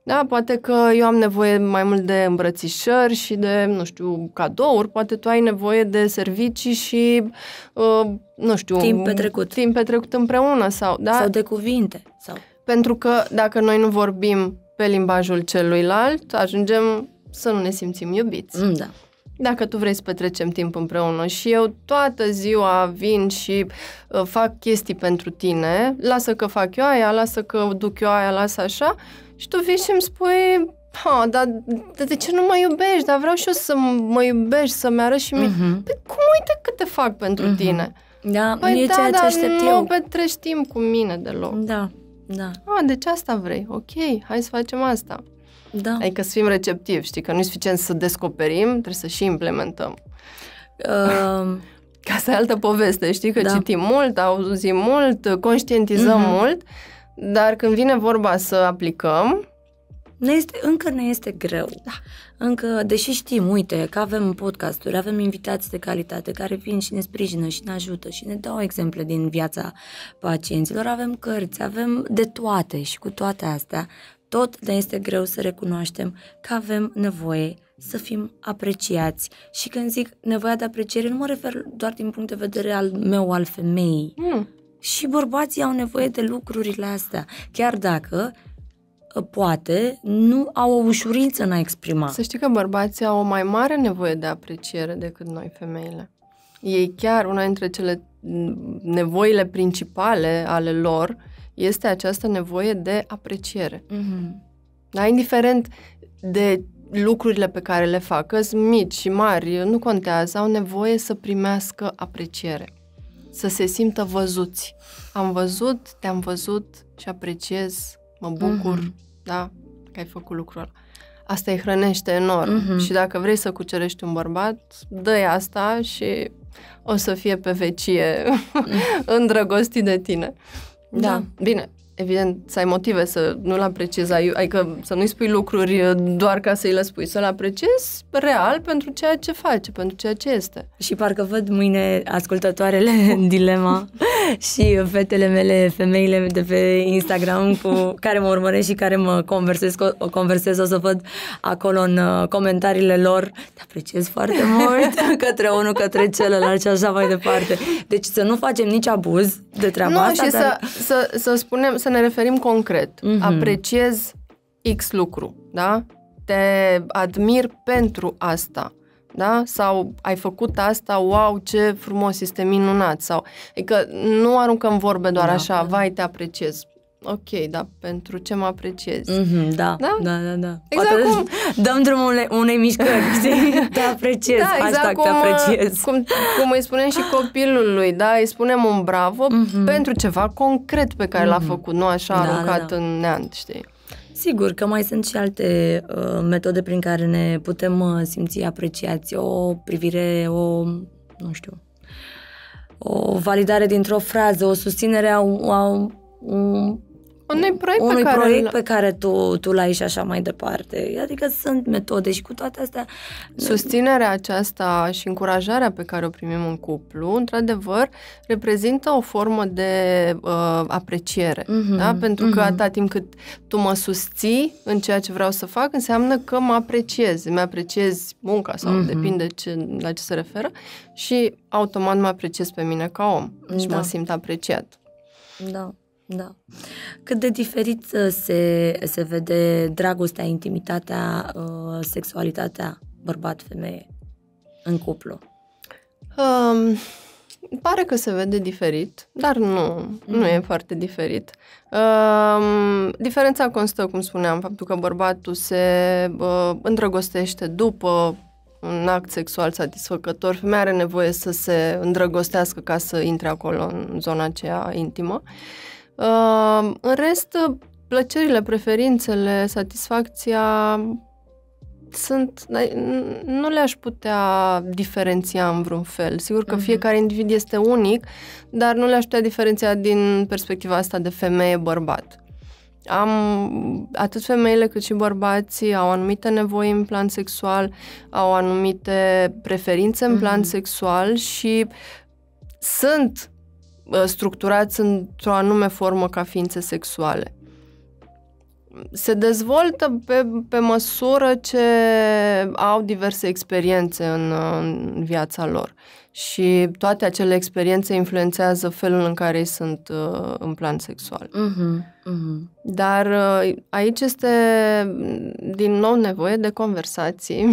Da, poate că eu am nevoie mai mult de îmbrățișări și de, nu știu, cadouri, poate tu ai nevoie de servicii și, uh, nu știu, timp petrecut. Timp petrecut împreună sau, da? Sau de cuvinte. Sau... Pentru că dacă noi nu vorbim pe limbajul celuilalt, ajungem să nu ne simțim iubiți. Mm, da dacă tu vrei să petrecem timp împreună și eu toată ziua vin și uh, fac chestii pentru tine, lasă că fac eu aia, lasă că duc eu aia, lasă așa și tu vii și îmi spui ha, dar de ce nu mă iubești? Dar vreau și eu să mă iubești, să-mi arăți și mie. Uh-huh. Păi cum uite te fac pentru uh-huh. tine? Da, păi e da, ceea ce eu. nu petreci timp cu mine deloc. Da, da. A, deci asta vrei, ok, hai să facem asta. Da. Adică să fim receptivi, știi, că nu e suficient să descoperim, trebuie să și implementăm. Uh... Ca să altă poveste, știi, că da. citim mult, auzim mult, conștientizăm uh-huh. mult, dar când vine vorba să aplicăm, ne este, încă ne este greu. Da. Încă, deși știm, uite, că avem podcasturi, avem invitații de calitate care vin și ne sprijină și ne ajută și ne dau exemple din viața pacienților, avem cărți, avem de toate și cu toate astea tot ne este greu să recunoaștem că avem nevoie să fim apreciați. Și când zic nevoia de apreciere, nu mă refer doar din punct de vedere al meu, al femeii. Mm. Și bărbații au nevoie de lucrurile astea, chiar dacă ă, poate nu au o ușurință în a exprima. Să știi că bărbații au o mai mare nevoie de apreciere decât noi femeile. Ei chiar una dintre cele nevoile principale ale lor uh, este această nevoie de apreciere. Mm-hmm. Da? Indiferent de lucrurile pe care le fac, sunt mici și mari, nu contează, au nevoie să primească apreciere, să se simtă văzuți. Am văzut, te-am văzut și apreciez, mă bucur, mm-hmm. da, că ai făcut lucrul ăla. Asta îi hrănește enorm mm-hmm. și dacă vrei să cucerești un bărbat, dă asta și o să fie pe vecie mm. îndrăgostit de tine. Da. da. Bine, evident, să ai motive să nu-l apreciezi, adică să nu-i spui lucruri uh, doar ca să-i le spui, să-l apreciezi real pentru ceea ce face, pentru ceea ce este. Și parcă văd mâine ascultătoarele în dilema și fetele mele, femeile de pe Instagram cu care mă urmăresc și care mă conversez, o conversez o să văd acolo în uh, comentariile lor, te apreciez foarte mult către unul, către celălalt și așa mai departe. Deci să nu facem nici abuz de treaba nu, asta. Nu, și dar... să, să, să spunem, să ne referim concret. Mm-hmm. Apreciez X lucru, da? Te admir pentru asta, da? Sau ai făcut asta, wow, ce frumos, este minunat, sau... Adică nu aruncăm vorbe doar da, așa, vai, te apreciez ok, dar pentru ce mă apreciez? Mm-hmm, da, da, da, da. da. Exact Poate cum... Dăm drumul unei, unei mișcări, știi? Te apreciez, da, exact hashtag cum, te apreciez. Cum, cum îi spunem și copilului, da? Îi spunem un bravo mm-hmm. pentru ceva concret pe care mm-hmm. l-a mhm. făcut, nu așa da, da aruncat da, da. în neant, știi? Sigur că mai sunt și alte uh, metode prin care ne putem uh, simți apreciați, o privire, o, nu știu, o validare dintr-o frază, o susținere a, a un unui proiect, unui pe, care proiect pe care tu, tu l-ai și așa mai departe. Adică sunt metode și cu toate astea... Susținerea aceasta și încurajarea pe care o primim în cuplu, într-adevăr, reprezintă o formă de uh, apreciere. Mm-hmm. Da? Pentru mm-hmm. că mhm. atâta timp cât tu mă susții în ceea ce vreau să fac, înseamnă că mă apreciezi. Mă apreciezi munca sau mm-hmm. depinde ce, la ce se referă și automat mă apreciez pe mine ca om da. și mă simt apreciat. Da. Da. Cât de diferit uh, se, se vede dragostea, intimitatea, uh, sexualitatea bărbat-femeie în cuplu? Um, pare că se vede diferit, dar nu, nu mm. e foarte diferit. Um, diferența constă, cum spuneam, faptul că bărbatul se uh, îndrăgostește după un act sexual satisfăcător, femeia are nevoie să se îndrăgostească ca să intre acolo în zona aceea intimă. Uh, în rest, plăcerile, preferințele, satisfacția sunt, nu le-aș putea diferenția în vreun fel. Sigur că uh-huh. fiecare individ este unic, dar nu le-aș putea diferenția din perspectiva asta de femeie-bărbat. Am atât femeile cât și bărbații au anumite nevoi în plan sexual, au anumite preferințe în mhm. plan uh-huh. sexual și sunt Uh, structurați într-o anume formă ca ființe sexuale. Se dezvoltă pe, pe măsură ce au diverse experiențe în, uh, în viața lor și toate acele experiențe influențează felul în care ei sunt uh, în plan sexual. Uh-huh. Mhm. Dar uh, aici este mm, din nou nevoie de conversații,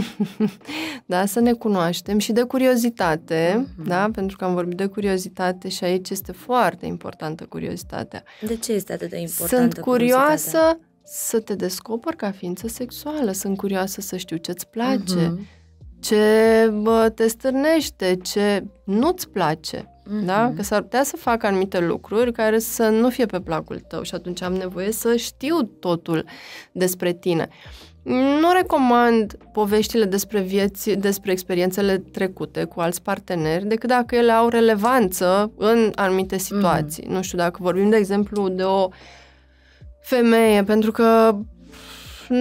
da, să ne cunoaștem și de curiozitate, uh-huh. da, pentru că am vorbit de curiozitate și aici este foarte importantă curiozitatea. De ce este atât de importantă? Sunt curioasă să te descoperi ca ființă sexuală, sunt curioasă să știu ce-ți place, uh-huh. ce te stârnește, ce nu-ți place mm-hmm. da? Mhm. Că s-ar putea să fac anumite lucruri care să nu fie pe placul tău și atunci am nevoie să știu totul despre tine. Nu recomand poveștile despre vieți, despre experiențele trecute cu alți parteneri, decât dacă ele au relevanță în anumite mhm. situații. Mm-hmm. Nu știu, dacă vorbim, de exemplu, de o femeie, pentru că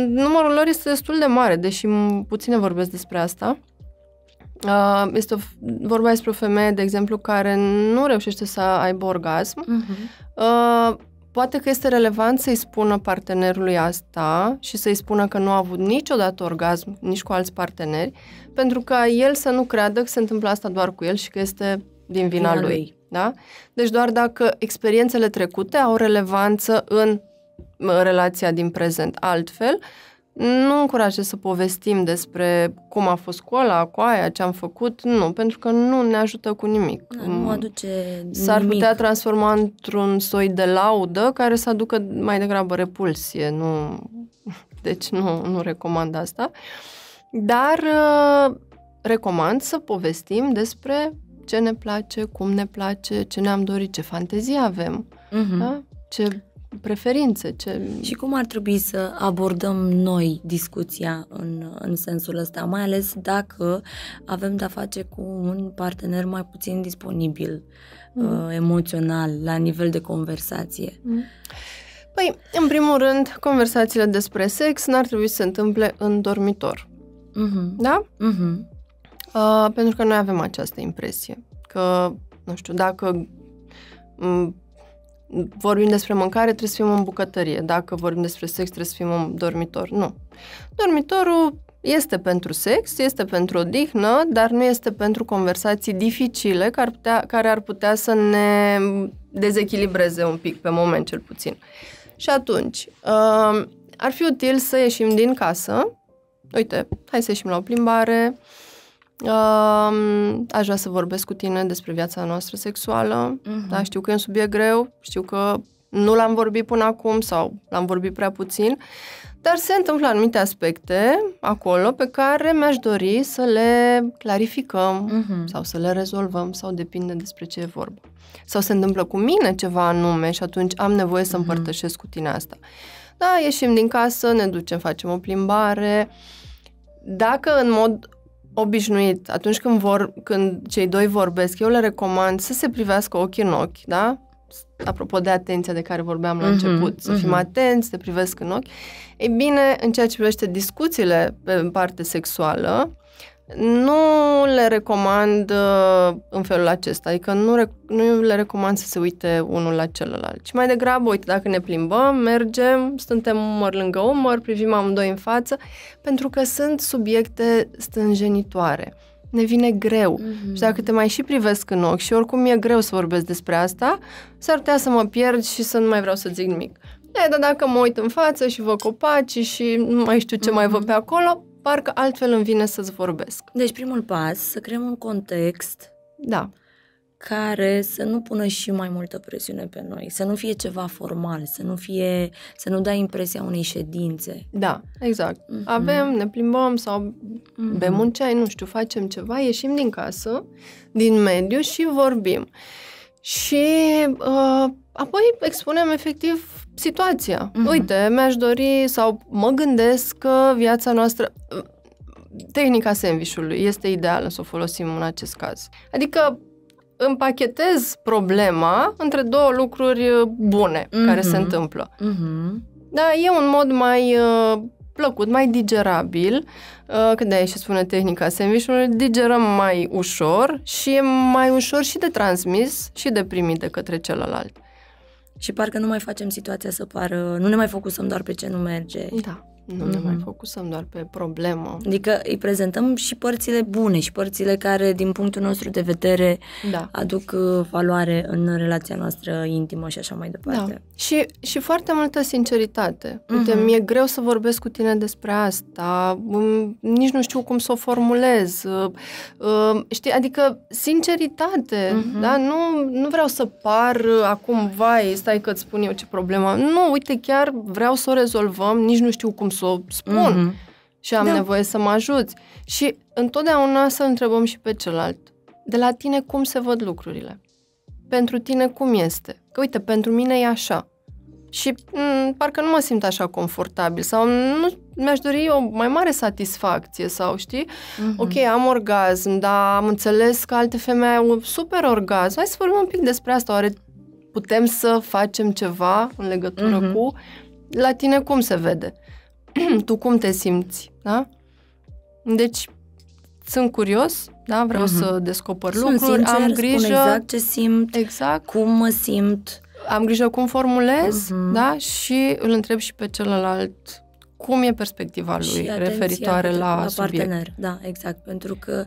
numărul lor este destul de mare, deși puține vorbesc despre asta. Uh, este o, vorba despre o femeie, de exemplu, care nu reușește să aibă orgasm. Uh-huh. Poate că este relevant să-i spună partenerului asta și să-i spună că nu a avut niciodată orgasm, nici cu alți parteneri, pentru ca el să nu creadă că se întâmplă asta doar cu el și că este din vina, vina lui. lui. Da? Deci doar dacă experiențele trecute au relevanță în uh, relația din prezent. Altfel, uh, nu încurajez să povestim despre cum a fost școala, cu aia, ce am făcut, nu, pentru că nu ne ajută cu nimic. Da, nu mm. aduce S-ar nimic. putea transforma într-un soi de laudă care să aducă mai degrabă repulsie, nu... Deci nu, nu recomand asta. Dar uh, recomand să povestim despre ce ne place, cum ne place, ce ne-am dorit, ce fantezie avem, uh-huh. da? ce preferințe. Ce... Și cum ar trebui să abordăm noi discuția în, în sensul ăsta, mai ales dacă avem de-a face cu un partener mai puțin disponibil mm. uh, emoțional la nivel de conversație? Mm. Păi, în primul rând, conversațiile despre sex n-ar trebui să se întâmple în dormitor. Mm-hmm. Da? Mm-hmm. Uh, pentru că noi avem această impresie că, nu știu, dacă m- vorbim despre mâncare, trebuie să fim în bucătărie. Dacă vorbim despre sex, trebuie să fim în dormitor. Nu. Dormitorul este pentru sex, este pentru odihnă, dar nu este pentru conversații dificile care ar putea, care ar putea să ne dezechilibreze un pic, pe moment cel puțin. Și atunci, um, ar fi util să ieșim din casă. Uite, hai să ieșim la o plimbare, Uh, aș vrea să vorbesc cu tine despre viața noastră sexuală. Uh-huh. Da, știu că e un subiect greu, știu că nu l-am vorbit până acum sau l-am vorbit prea puțin, dar se întâmplă anumite aspecte acolo pe care mi-aș dori să le clarificăm uh-huh. sau să le rezolvăm sau depinde despre ce e vorba. Sau se întâmplă cu mine ceva anume și atunci am nevoie să mhm. împărtășesc uh-huh. cu tine asta. Da, ieșim din casă, ne ducem, facem o plimbare. Dacă în mod obișnuit, atunci când, vor, când cei doi vorbesc, eu le recomand să se privească ochi în ochi, da? Apropo de atenția de care vorbeam la uh-huh, început, să uh-huh. fim mhm. atenți, să te privesc în ochi. Ei bine, în ceea ce privește discuțiile pe parte sexuală, nu le recomand uh, în felul acesta, adică nu, rec- nu le recomand să se uite unul la celălalt, ci mai degrabă, uite, dacă ne plimbăm, mergem, suntem umăr lângă umăr, privim amândoi în față, pentru că sunt subiecte stânjenitoare. Ne vine greu. Mm-hmm. Și dacă te mai și privesc în ochi și oricum e greu să vorbesc despre asta, s-ar putea să mă pierd și să nu mai vreau să zic nimic. E, dar dacă mă uit în față și vă copaci și nu mai știu ce mm-hmm. mai vă pe acolo, parcă altfel îmi vine să-ți vorbesc. Deci primul pas, să creăm un context da. care să nu pună și mai multă presiune pe noi, să nu fie ceva formal, să nu fie, să nu dai impresia unei ședințe. Da, exact. Mm-hmm. Avem, ne plimbăm sau mm-hmm. bem un ceai, nu știu, facem ceva, ieșim din casă, din mediu și vorbim. Și uh, apoi expunem efectiv situația. Uh-huh. Uite, mi-aș dori sau mă gândesc că viața noastră tehnica sandvișului este ideală să o folosim în acest caz. Adică împachetez problema între două lucruri uh, bune uh-huh. care se mhm. întâmplă. Uh-huh. Da, e un mod mai uh, plăcut, mai digerabil, uh, că de și spune tehnica sandvișului, digerăm mai ușor și e mai ușor și de transmis și de primit de către celălalt și parcă nu mai facem situația să pară, nu ne mai focusăm doar pe ce nu merge. Da. Nu mm-hmm. ne mai mhm. focusăm doar pe problemă. Adică îi prezentăm și părțile bune și părțile care, din punctul nostru de vedere, da. aduc uh, valoare în relația noastră intimă și așa mai departe. Da. Și, și foarte multă sinceritate. Mm-hmm. Uite, mhm. mi-e greu să vorbesc cu tine despre asta, mm, nici nu știu cum să o formulez. Uh, uh, știi, adică sinceritate, mm-hmm. da? Nu, nu vreau să par acum, vai, stai că-ți spun eu ce problemă. Nu, uite, chiar vreau să o rezolvăm, nici nu știu cum să să o spun mm-hmm. și am da. nevoie să mă ajuți. Și întotdeauna să întrebăm și pe celălalt. De la tine cum se văd lucrurile? Pentru tine cum este? Că uite, pentru mine e așa. Și m- mm, parcă nu mă simt așa confortabil sau nu mi-aș dori o mai mare satisfacție sau știi, mm-hmm. ok, am orgasm, dar am înțeles că alte femei au super orgasm. Hai să vorbim un pic despre asta. Oare putem să facem ceva în legătură mm-hmm. cu la tine cum se vede? tu cum te simți, da? Deci, sunt curios, da, vreau uh-huh. să mhm. descoper sunt lucruri, sincer, am grijă... exact ce simt, exact. cum mă simt. Am grijă cum formulez, uh-huh. da, și îl întreb și pe celălalt cum e perspectiva lui și referitoare la, la subiect. partener, da, exact, pentru că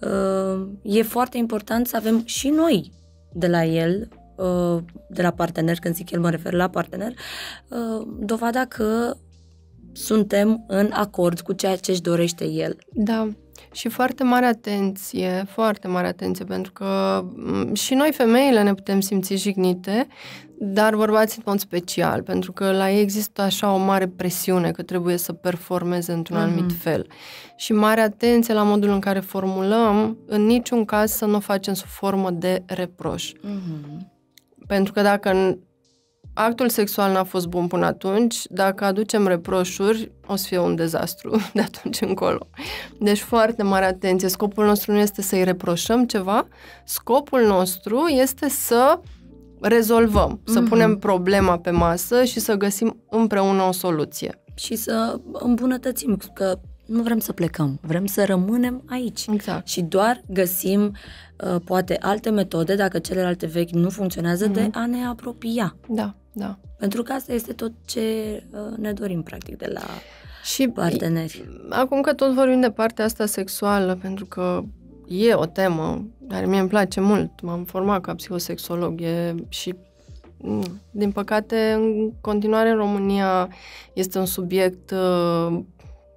uh, e foarte important să avem și noi de la el uh, de la partener, când zic el mă refer la partener, uh, dovada că suntem în acord cu ceea ce își dorește el. Da, și foarte mare atenție, foarte mare atenție, pentru că mm, și noi femeile ne putem simți jignite, dar bărbații în mod special, pentru că la ei există așa o mare presiune că trebuie să performeze într-un mm-hmm. anumit fel. Și mare atenție la modul în care formulăm, în niciun caz să nu o facem sub formă de reproș. Mm-hmm. Pentru că dacă actul sexual n-a fost bun până atunci, dacă aducem reproșuri, o să fie un dezastru de atunci încolo. Deci foarte mare atenție. Scopul nostru nu este să-i reproșăm ceva, scopul nostru este să rezolvăm, mm-hmm. să mhm. punem problema pe masă și să găsim împreună o soluție. Și să îmbunătățim, că nu vrem să plecăm, vrem să rămânem aici. Exact. Și doar găsim uh, poate alte metode, dacă celelalte vechi nu funcționează, mm-hmm. de mhm. a ne apropia. Da. Da. Pentru că asta este tot ce uh, ne dorim, practic, de la și parteneri. Acum că tot vorbim de partea asta sexuală, pentru că e o temă care mie îmi place mult, m-am format ca psihosexolog e și mm, din păcate, în continuare în România este un subiect uh,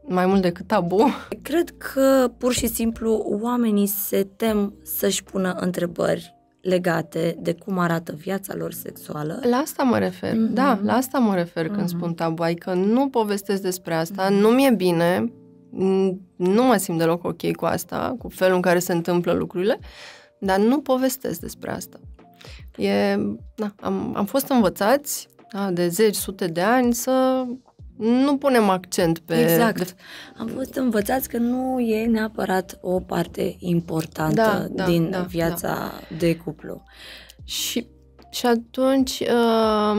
mai mult decât tabu. Cred că pur și simplu oamenii se tem să-și pună întrebări legate de cum arată viața lor sexuală. La asta mă refer, mm-hmm. da, la asta mă refer mm-hmm. când mhm. spun tabu, adică nu povestesc despre asta, mm-hmm. nu mi-e bine, nu mă simt deloc ok cu asta, cu felul în care se întâmplă lucrurile, dar nu povestesc despre asta. E, da, am, am fost învățați da, de zeci, sute de ani să nu punem accent pe... Exact. Am fost învățați că nu e neapărat o parte importantă da, da, din da, viața da. de cuplu. Și și atunci, uh,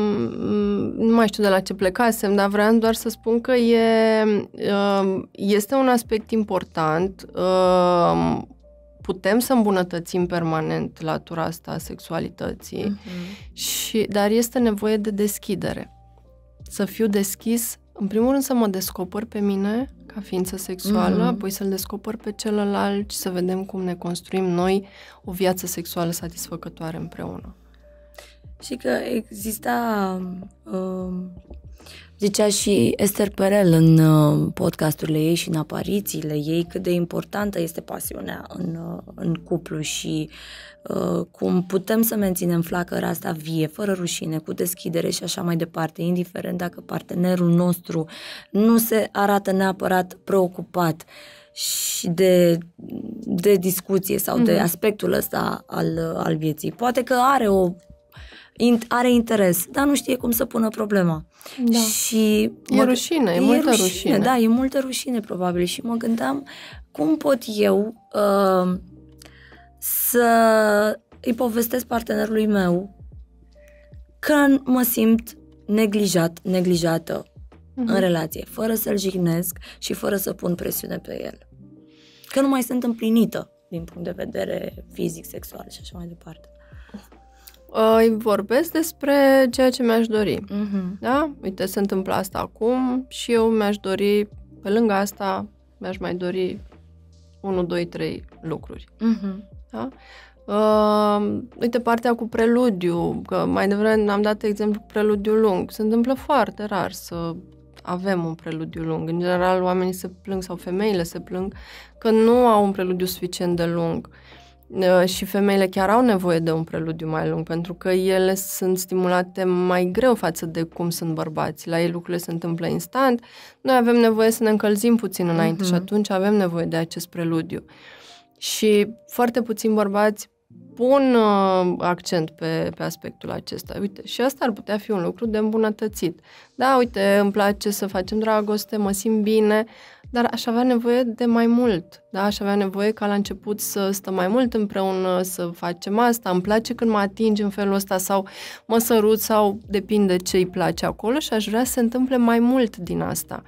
nu mai știu de la ce plecasem, dar vreau doar să spun că e, uh, este un aspect important. Uh, putem să îmbunătățim permanent latura asta a sexualității, uh-huh. și, dar este nevoie de deschidere. Să fiu deschis în primul rând să mă descoper pe mine ca ființă sexuală, mm-hmm. apoi să-l descoper pe celălalt și să vedem cum ne construim noi o viață sexuală satisfăcătoare împreună. Și că exista, uh, zicea și Esther Perel în uh, podcasturile ei și în aparițiile ei, cât de importantă este pasiunea în, uh, în cuplu și uh, Uh, cum putem să menținem flacăra asta vie, fără rușine, cu deschidere și așa mai departe, indiferent dacă partenerul nostru nu se arată neapărat preocupat și de, de discuție sau mm-hmm. de mhm. aspectul ăsta al, al vieții. Poate că are o are interes, dar nu știe cum să pună problema. Da. Și e rușine, e, e multă rușine, rușine. Da, e multă rușine probabil și mă gândeam cum pot eu uh, să îi povestesc partenerului meu că mă simt neglijat, neglijată uh-huh. în mhm. relație, fără să-l jignesc și fără să pun presiune pe el. Că nu mai sunt împlinită din punct de vedere fizic, sexual și așa mai departe. Îi vorbesc despre ceea ce mi-aș dori. Uh-huh. Da? Uite, se întâmplă asta acum și eu mi-aș dori, pe lângă asta, mi-aș mai dori 1, 2, 3 lucruri. Uh-huh. Da? Uh, uite, partea cu preludiu, că mai devreme am dat exemplu cu preludiu lung. Se întâmplă foarte rar să avem un preludiu lung. În general, oamenii se plâng sau femeile se plâng că nu au un preludiu suficient de lung. Ă, și femeile chiar au nevoie de un preludiu mai lung, pentru că ele sunt stimulate mai greu față de cum sunt bărbați. La ei lucrurile se întâmplă instant, noi avem nevoie să ne încălzim puțin înainte uh-huh. și atunci avem nevoie de acest preludiu. Uh, și foarte puțini bărbați pun uh, accent pe, pe aspectul acesta. Uite, și asta ar putea fi un lucru de îmbunătățit. Da, uite, îmi place să facem dragoste, mă simt bine, dar aș avea nevoie de mai mult. Da, aș avea nevoie ca la început să stăm mai mult împreună, să facem asta, îmi place când mă atingi în felul ăsta sau mă sărut sau depinde ce îi place acolo și aș vrea să se întâmple mai mult din asta.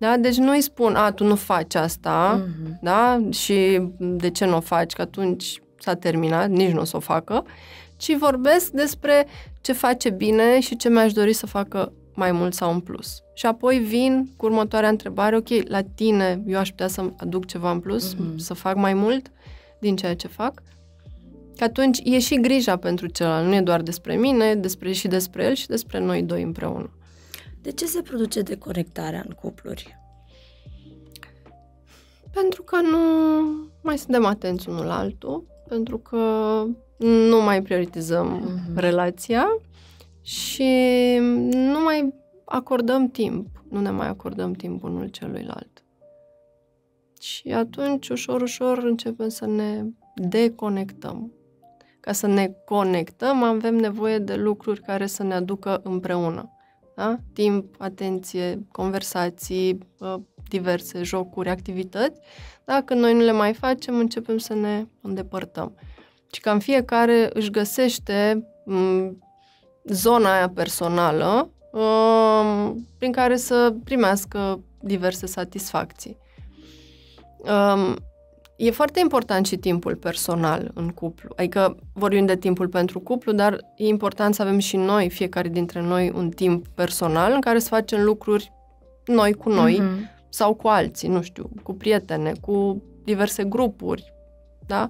Da? Deci nu îi spun, a, tu nu faci asta, mm-hmm. da? Și de ce nu o faci? Că atunci s-a terminat, nici nu o să o facă, ci vorbesc despre ce face bine și ce mi-aș dori să facă mai mult sau în plus. Și apoi vin cu următoarea întrebare, ok, la tine eu aș putea să aduc ceva în plus, mm-hmm. să fac mai mult din ceea ce fac. Că atunci e și grija pentru celălalt, nu e doar despre mine, despre și despre el și despre noi doi împreună. De ce se produce deconectarea în cupluri? Pentru că nu mai suntem atenți unul la altul, pentru că nu mai prioritizăm uh-huh. relația și nu mai acordăm timp, nu ne mai acordăm timp unul celuilalt. Și atunci, ușor, ușor, începem să ne deconectăm. Ca să ne conectăm, avem nevoie de lucruri care să ne aducă împreună. Da? Timp, atenție, conversații, ă, diverse jocuri, activități. Dacă noi nu le mai facem, începem să ne îndepărtăm. Și cam fiecare își găsește zona aia personală ă, prin care să primească diverse satisfacții. E foarte important și timpul personal în cuplu. Adică vorbim de timpul pentru cuplu, dar e important să avem și noi, fiecare dintre noi, un timp personal în care să facem lucruri noi cu noi mm-hmm. sau cu alții, nu știu, cu prietene, cu diverse grupuri, da?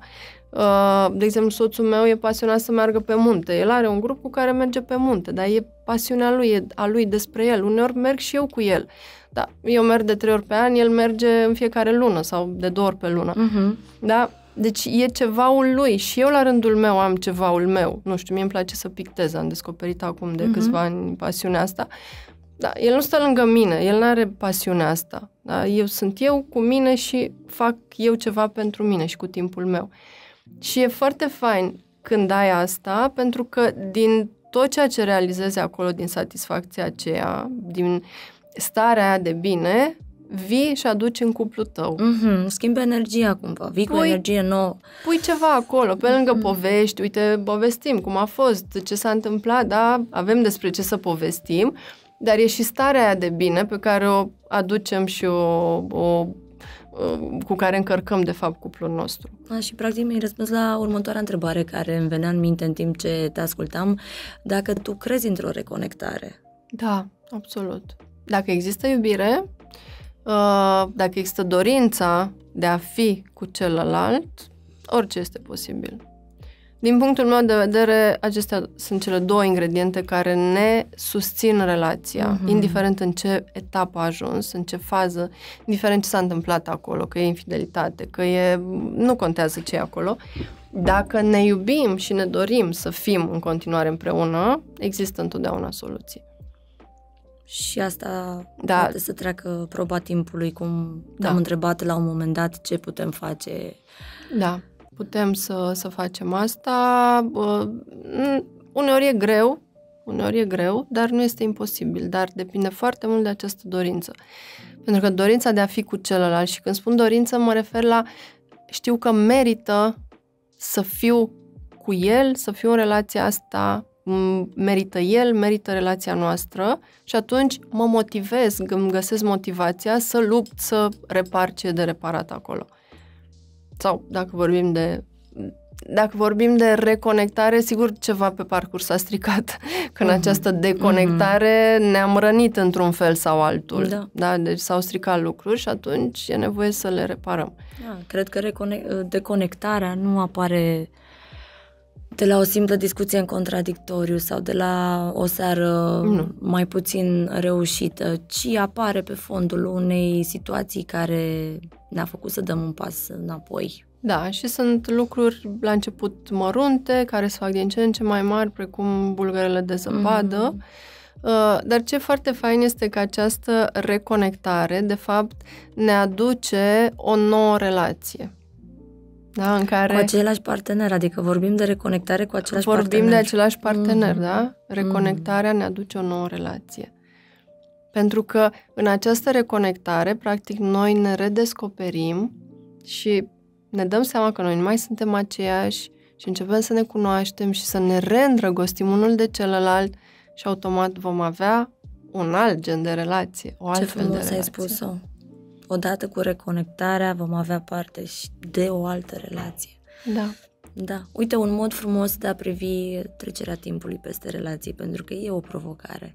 Uh, de exemplu, soțul meu e pasionat să meargă pe munte. El are un grup cu care merge pe munte, dar e pasiunea lui, e a lui despre el. Uneori merg și eu cu el. Da, eu merg de trei ori pe an, el merge în fiecare lună sau de două ori pe lună. Uh-huh. Da? Deci e cevaul lui și eu la rândul meu am cevaul meu. Nu știu, mie îmi place să pictez, am descoperit acum de uh-huh. câțiva ani pasiunea asta. Da, el nu stă lângă mine, el nu are pasiunea asta. Da? Eu sunt eu cu mine și fac eu ceva pentru mine și cu timpul meu. Și e foarte fain când ai asta, pentru că din tot ceea ce realizezi acolo, din satisfacția aceea, din starea aia de bine vii și aduci în cuplu tău. Mm-hmm, schimbă energia cumva, vii pui, cu energie nouă. Pui ceva acolo, pe lângă mm-hmm. povești, uite, povestim cum a fost, ce s-a întâmplat, da, avem despre ce să povestim, dar e și starea aia de bine pe care o aducem și o, o cu care încărcăm, de fapt, cuplul nostru. A, și, practic, mi-ai răspuns la următoarea întrebare care îmi venea în minte în timp ce te ascultam. Dacă tu crezi într-o reconectare? Da, absolut dacă există iubire, uh, dacă există dorința de a fi cu celălalt, orice este posibil. Din punctul meu de vedere, acestea sunt cele două ingrediente care ne susțin relația, mm-hmm. indiferent în ce etapă a ajuns, în ce fază, indiferent ce s-a întâmplat acolo, că e infidelitate, că e. nu contează ce e acolo. Dacă ne iubim și ne dorim să fim în continuare împreună, există întotdeauna soluții. Și asta da. poate să treacă proba timpului, cum da. am întrebat la un moment dat ce putem face. Da, putem să, să facem asta. Uneori e greu, uneori e greu, dar nu este imposibil, dar depinde foarte mult de această dorință. Pentru că dorința de a fi cu celălalt și când spun dorință mă refer la știu că merită să fiu cu el, să fiu în relația asta merită el, merită relația noastră și atunci mă motivez, îmi găsesc motivația să lupt, să repar ce de reparat acolo. Sau dacă vorbim de dacă vorbim de reconectare, sigur ceva pe parcurs a stricat, că în mm-hmm. această deconectare mm-hmm. ne-am rănit într-un fel sau altul. Da. da. Deci s-au stricat lucruri și atunci e nevoie să le reparăm. Da, cred că recone- deconectarea nu apare de la o simplă discuție în contradictoriu sau de la o seară nu. mai puțin reușită, ci apare pe fondul unei situații care ne-a făcut să dăm un pas înapoi. Da, și sunt lucruri la început mărunte, care se fac din ce în ce mai mari, precum bulgărele de zăpadă. Mm-hmm. Dar ce foarte fain este că această reconectare, de fapt, ne aduce o nouă relație da, în care... Cu același partener, adică vorbim de reconectare cu același vorbim partener. Vorbim de același partener, mm. da? Mm. Reconectarea mm. ne aduce o nouă relație. Pentru că în această reconectare, practic, noi ne redescoperim și ne dăm seama că noi nu mai suntem aceiași și începem să ne cunoaștem și să ne reîndrăgostim unul de celălalt și automat vom avea un alt gen de relație, o altfel Ce de relație. ai spus-o odată cu reconectarea vom avea parte și de o altă relație. Da. Da. Uite, un mod frumos de a privi trecerea timpului peste relații, pentru că e o provocare.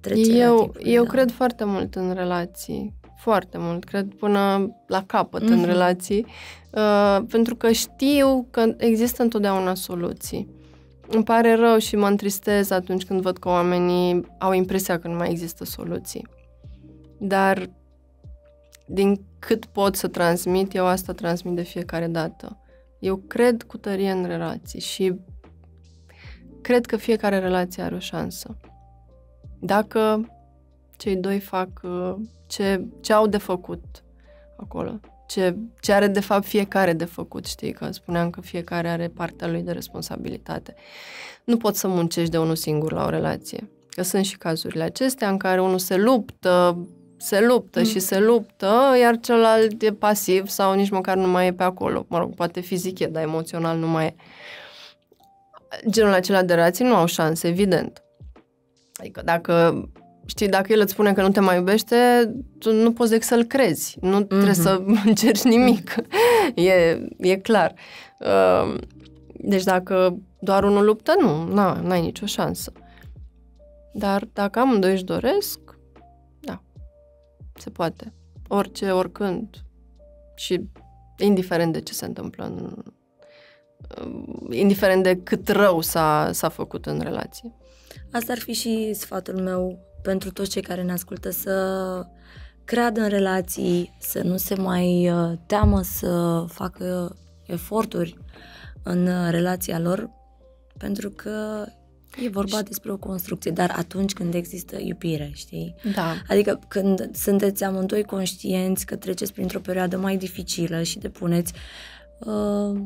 Trecerea eu timpului, eu da. cred foarte mult în relații. Foarte mult. Cred până la capăt mm-hmm. în mhm. relații. Uh, pentru că știu că există întotdeauna soluții. Îmi pare rău și mă întristez atunci când văd că oamenii au impresia că nu mai există soluții. Dar din cât pot să transmit, eu asta transmit de fiecare dată. Eu cred cu tărie în relații și cred că fiecare relație are o șansă. Dacă cei doi fac uh, ce, ce au de făcut acolo, ce, ce are de fapt fiecare de făcut, știi, că spuneam că fiecare are partea lui de responsabilitate. Nu poți să muncești de unul singur la o relație, că sunt și cazurile acestea în care unul se luptă, se luptă mm. și se luptă, iar celălalt e pasiv sau nici măcar nu mai e pe acolo. Mă rog, poate fizic e, dar emoțional nu mai e. Genul acela de relații nu au șanse, evident. Adică dacă, știi, dacă el îți spune că nu te mai iubește, tu nu poți decât să-l crezi. Nu mm-hmm. trebuie să încerci nimic. e, e clar. Ehm, deci dacă doar unul luptă, nu, n-ai nicio șansă. Dar dacă amândoi își doresc, se poate. Orice, oricând. Și indiferent de ce se întâmplă în, indiferent de cât rău s-a, s-a făcut în relație. Asta ar fi și sfatul meu pentru toți cei care ne ascultă să creadă în relații, să nu se mai uh, teamă să facă eforturi în uh, relația lor, pentru că E vorba și... despre o construcție, dar atunci când există iubire, știi? Da. Adică când sunteți amândoi conștienți că treceți printr-o perioadă mai dificilă și depuneți uh,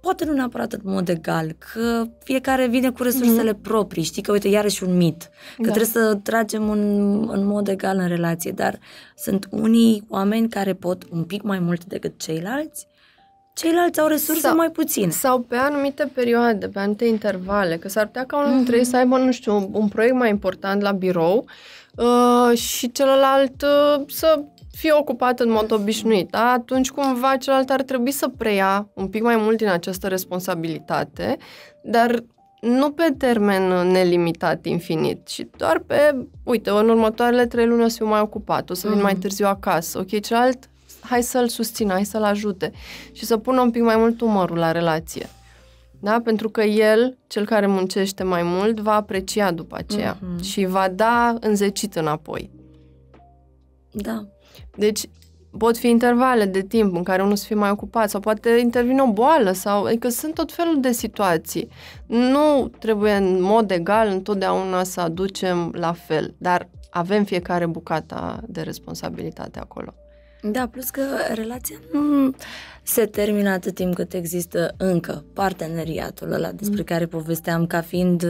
poate nu neapărat în mod egal, că fiecare vine cu resursele mm-hmm. proprii, știi că uite, iarăși un mit, că da. trebuie să tragem în, în mod egal în relație, dar sunt unii oameni care pot un pic mai mult decât ceilalți ceilalți au resurse sau, mai puține. Sau pe anumite perioade, pe anumite intervale, că s-ar putea ca unul mhm. dintre mm-hmm. ei să aibă, nu știu, un, un proiect mai important la birou uh, și celălalt uh, să fie ocupat în mod obișnuit. Da? Atunci cumva celălalt ar trebui să preia un pic mai mult din această responsabilitate, dar nu pe termen nelimitat, infinit, ci doar pe, uite, în următoarele trei luni o să fiu mai ocupat, o să vin mm. mai târziu acasă, ok, celălalt hai să-l susțină, hai să-l ajute și să pună un pic mai mult umărul la relație. Da? Pentru că el, cel care muncește mai mult, va aprecia după aceea uh-huh. și va da înzecit înapoi. Da. Deci pot fi intervale de timp în care unul să fie mai ocupat sau poate intervine o boală sau adică sunt tot felul de situații. Nu trebuie în mod egal întotdeauna să aducem la fel, dar avem fiecare bucata de responsabilitate acolo. Da, plus că relația nu se termină atât timp cât există încă parteneriatul ăla despre mm. care povesteam ca fiind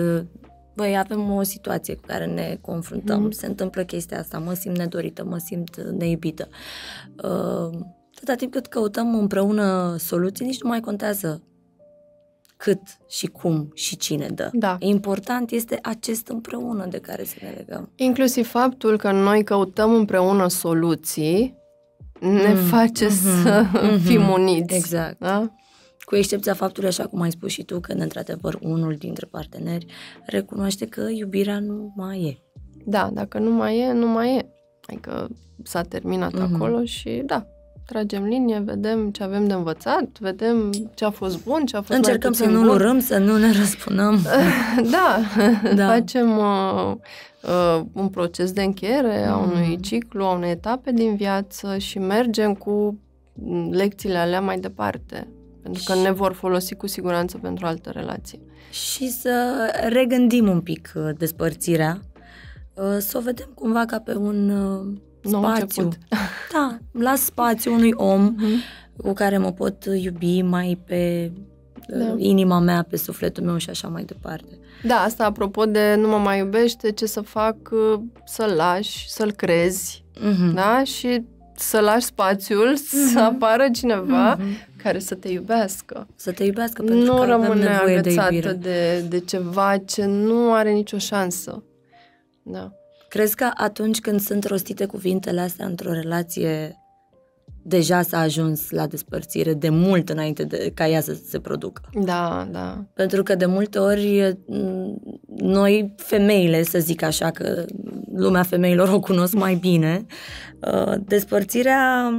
băi, avem o situație cu care ne confruntăm, mm. se întâmplă chestia asta, mă simt nedorită, mă simt neibită. Uh, Tot timp cât căutăm împreună soluții, nici nu mai contează cât și cum și cine dă. Da. Important este acest împreună de care să ne legăm. Inclusiv faptul că noi căutăm împreună soluții ne mm. face mm-hmm. să mm-hmm. fim uniți. Exact. Da? Cu excepția faptului, așa cum ai spus și tu, când într-adevăr unul dintre parteneri recunoaște că iubirea nu mai e. Da, dacă nu mai e, nu mai e. Adică s-a terminat mm-hmm. acolo și da, tragem linie, vedem ce avem de învățat, vedem ce a fost bun, ce a fost Încercăm mai să nu bun. urăm, să nu ne răspunăm. da, da. facem uh, uh, un proces de încheiere mm. a unui ciclu, a unei etape din viață și mergem cu mm, lecțiile alea mai departe, pentru că și... ne vor folosi cu siguranță pentru altă relație Și să regândim un pic uh, despărțirea, uh, să o vedem cumva ca pe un uh, nou spațiu. Început. Da, las spațiu unui om uh-huh. cu care mă pot iubi mai pe da. Uh, inima mea, pe sufletul meu și așa mai departe. Da, asta apropo de nu mă mai iubește, ce să fac, uh, să-l lași, să-l crezi, uh-huh. da? Și să lași spațiul, uh-huh. să mhm. apară cineva uh-huh. care să te iubească. Să te iubească, pentru nu că rămâne agățată de, de, de ceva ce nu are nicio șansă. Da. Crezi că atunci când sunt rostite cuvintele astea într-o relație, deja s-a ajuns la despărțire de mult înainte de, ca ea să se producă. Da, da. Pentru că de multe ori mm, noi, femeile, să zic așa, că lumea femeilor o cunosc mai bine, uh, despărțirea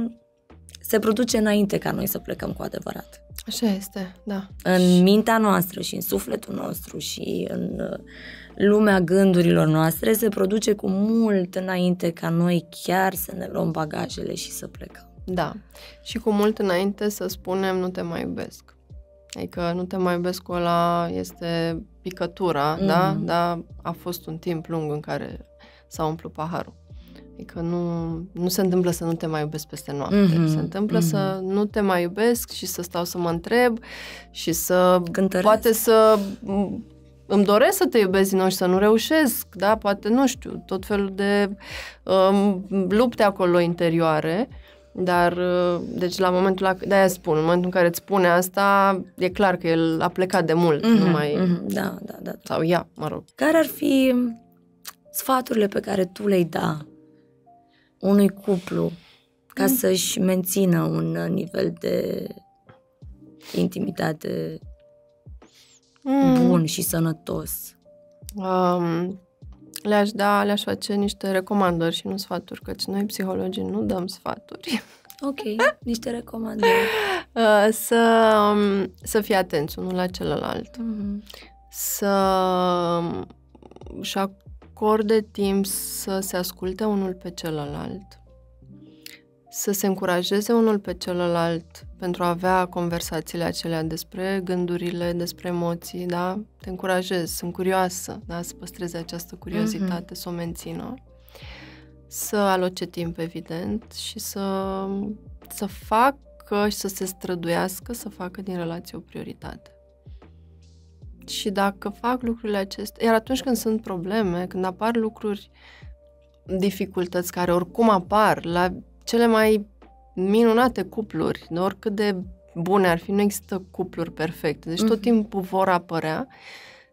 se produce înainte ca noi să plecăm cu adevărat. Așa este, da. În mintea noastră și în sufletul nostru și în uh, lumea gândurilor noastre se produce cu mult înainte ca noi chiar să ne luăm bagajele și să plecăm. Da. Și cu mult înainte să spunem nu te mai iubesc. Adică nu te mai iubesc cu ăla este picătura, mm-hmm. da? Mhm. Dar a fost un timp lung în care s-a umplut paharul. Adică nu, nu se întâmplă să nu te mai iubesc peste noapte. Mm-hmm. Se întâmplă mm-hmm. să mhm. nu te mai iubesc și să stau să mă întreb și să... Cântăresc. Poate să îmi doresc să te iubesc din nou și să nu reușesc, da? Poate, nu știu, tot felul de um, lupte acolo interioare. Dar, uh, deci la momentul la, de-aia spun, în momentul în care îți spune asta, e clar că el a plecat de mult, mm-hmm, nu mhm, mai... Mm-hmm, da, da, da. Sau ia, mă rog. Care ar fi sfaturile pe care tu le-ai da unui cuplu ca mm. să-și mențină un nivel de intimitate mm. bun și sănătos? Um, le-aș da, le-aș face niște recomandări și nu sfaturi, căci noi psihologii nu dăm sfaturi. Ok, niște recomandări. Uh, să, um, să fie atenți unul la celălalt. Mm-hmm. Să um, și acorde timp să se asculte unul pe celălalt să se încurajeze unul pe celălalt pentru a avea conversațiile acelea despre gândurile, despre emoții, da? Te încurajez, sunt curioasă, da? Să păstreze această curiozitate, mm-hmm. să o mențină. Să aloce timp, evident, și să, să facă și să se străduiască să facă din relație o prioritate. Și dacă fac lucrurile acestea, iar atunci când sunt probleme, când apar lucruri dificultăți care oricum apar la cele mai minunate cupluri, de oricât de bune ar fi, nu există cupluri perfecte. Deci tot mhm. timpul vor apărea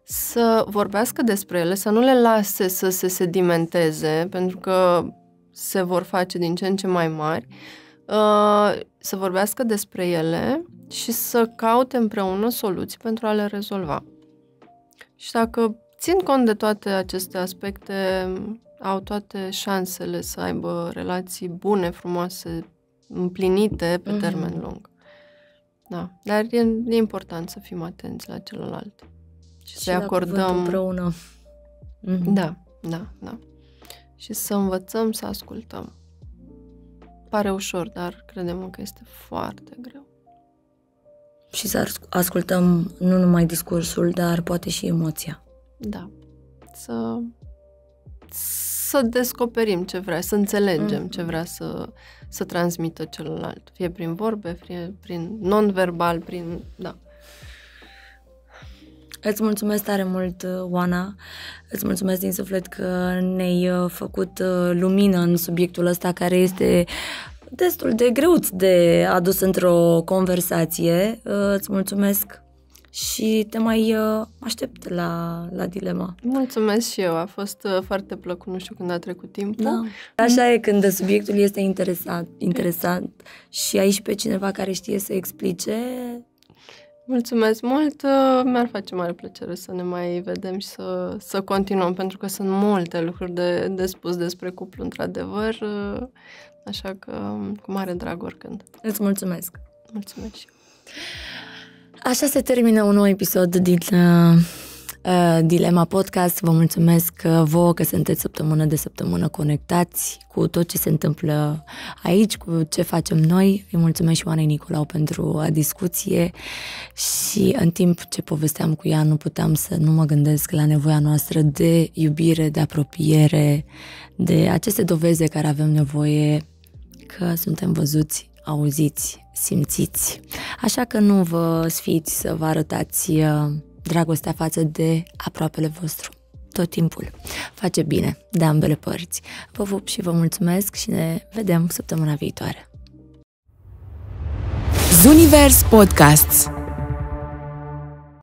să vorbească despre ele, să nu le lase să se sedimenteze, pentru că se vor face din ce în ce mai mari, uh, să vorbească despre ele și să caute împreună soluții pentru a le rezolva. Și dacă țin cont de toate aceste aspecte, au toate șansele să aibă relații bune, frumoase, împlinite pe mm-hmm. termen lung. Da, dar e, e important să fim atenți la celălalt și, și să acordăm împreună. Mm-hmm. Da, da, da. Și să învățăm să ascultăm. Pare ușor, dar credem că este foarte greu. Și să ascultăm nu numai discursul, dar poate și emoția. Da. Să să descoperim ce vrea, să înțelegem mm. ce mhm. vrea să, să transmită celălalt. Fie prin vorbe, fie prin non-verbal, prin... da. Îți mulțumesc tare mult, Oana. Îți mulțumesc din suflet că ne-ai uh, făcut uh, lumină în subiectul ăsta care este destul de greu de adus într-o conversație. Uh, îți mulțumesc și te mai uh, aștept la, la dilema. Mulțumesc și eu, a fost uh, foarte plăcut, nu știu când a trecut timpul. Da. Așa e când subiectul este interesant. interesant și ai și pe cineva care știe să explice. Mulțumesc mult, uh, mi-ar face mare plăcere să ne mai vedem și să, să continuăm, pentru că sunt multe lucruri de, de spus despre cuplu, într-adevăr, uh, așa că um, cu mare drag oricând. Îți mulțumesc! Mulțumesc și eu. Așa se termină un nou episod din uh, uh Dilema Podcast. Vă mulțumesc uh, vouă că sunteți săptămână de săptămână conectați cu tot ce se întâmplă aici, cu ce facem noi. Îi mulțumesc și Oanei Nicolau pentru a discuție și în timp ce povesteam cu ea nu puteam să nu mă gândesc la nevoia noastră de iubire, de apropiere, de aceste doveze care avem nevoie că suntem văzuți, auziți, simțiți. Așa că nu vă sfiți să vă arătați uh, dragostea față de aproapele vostru. Tot timpul. Face bine de ambele părți. Vă pup și vă mulțumesc și ne vedem săptămâna viitoare. Zunivers Podcasts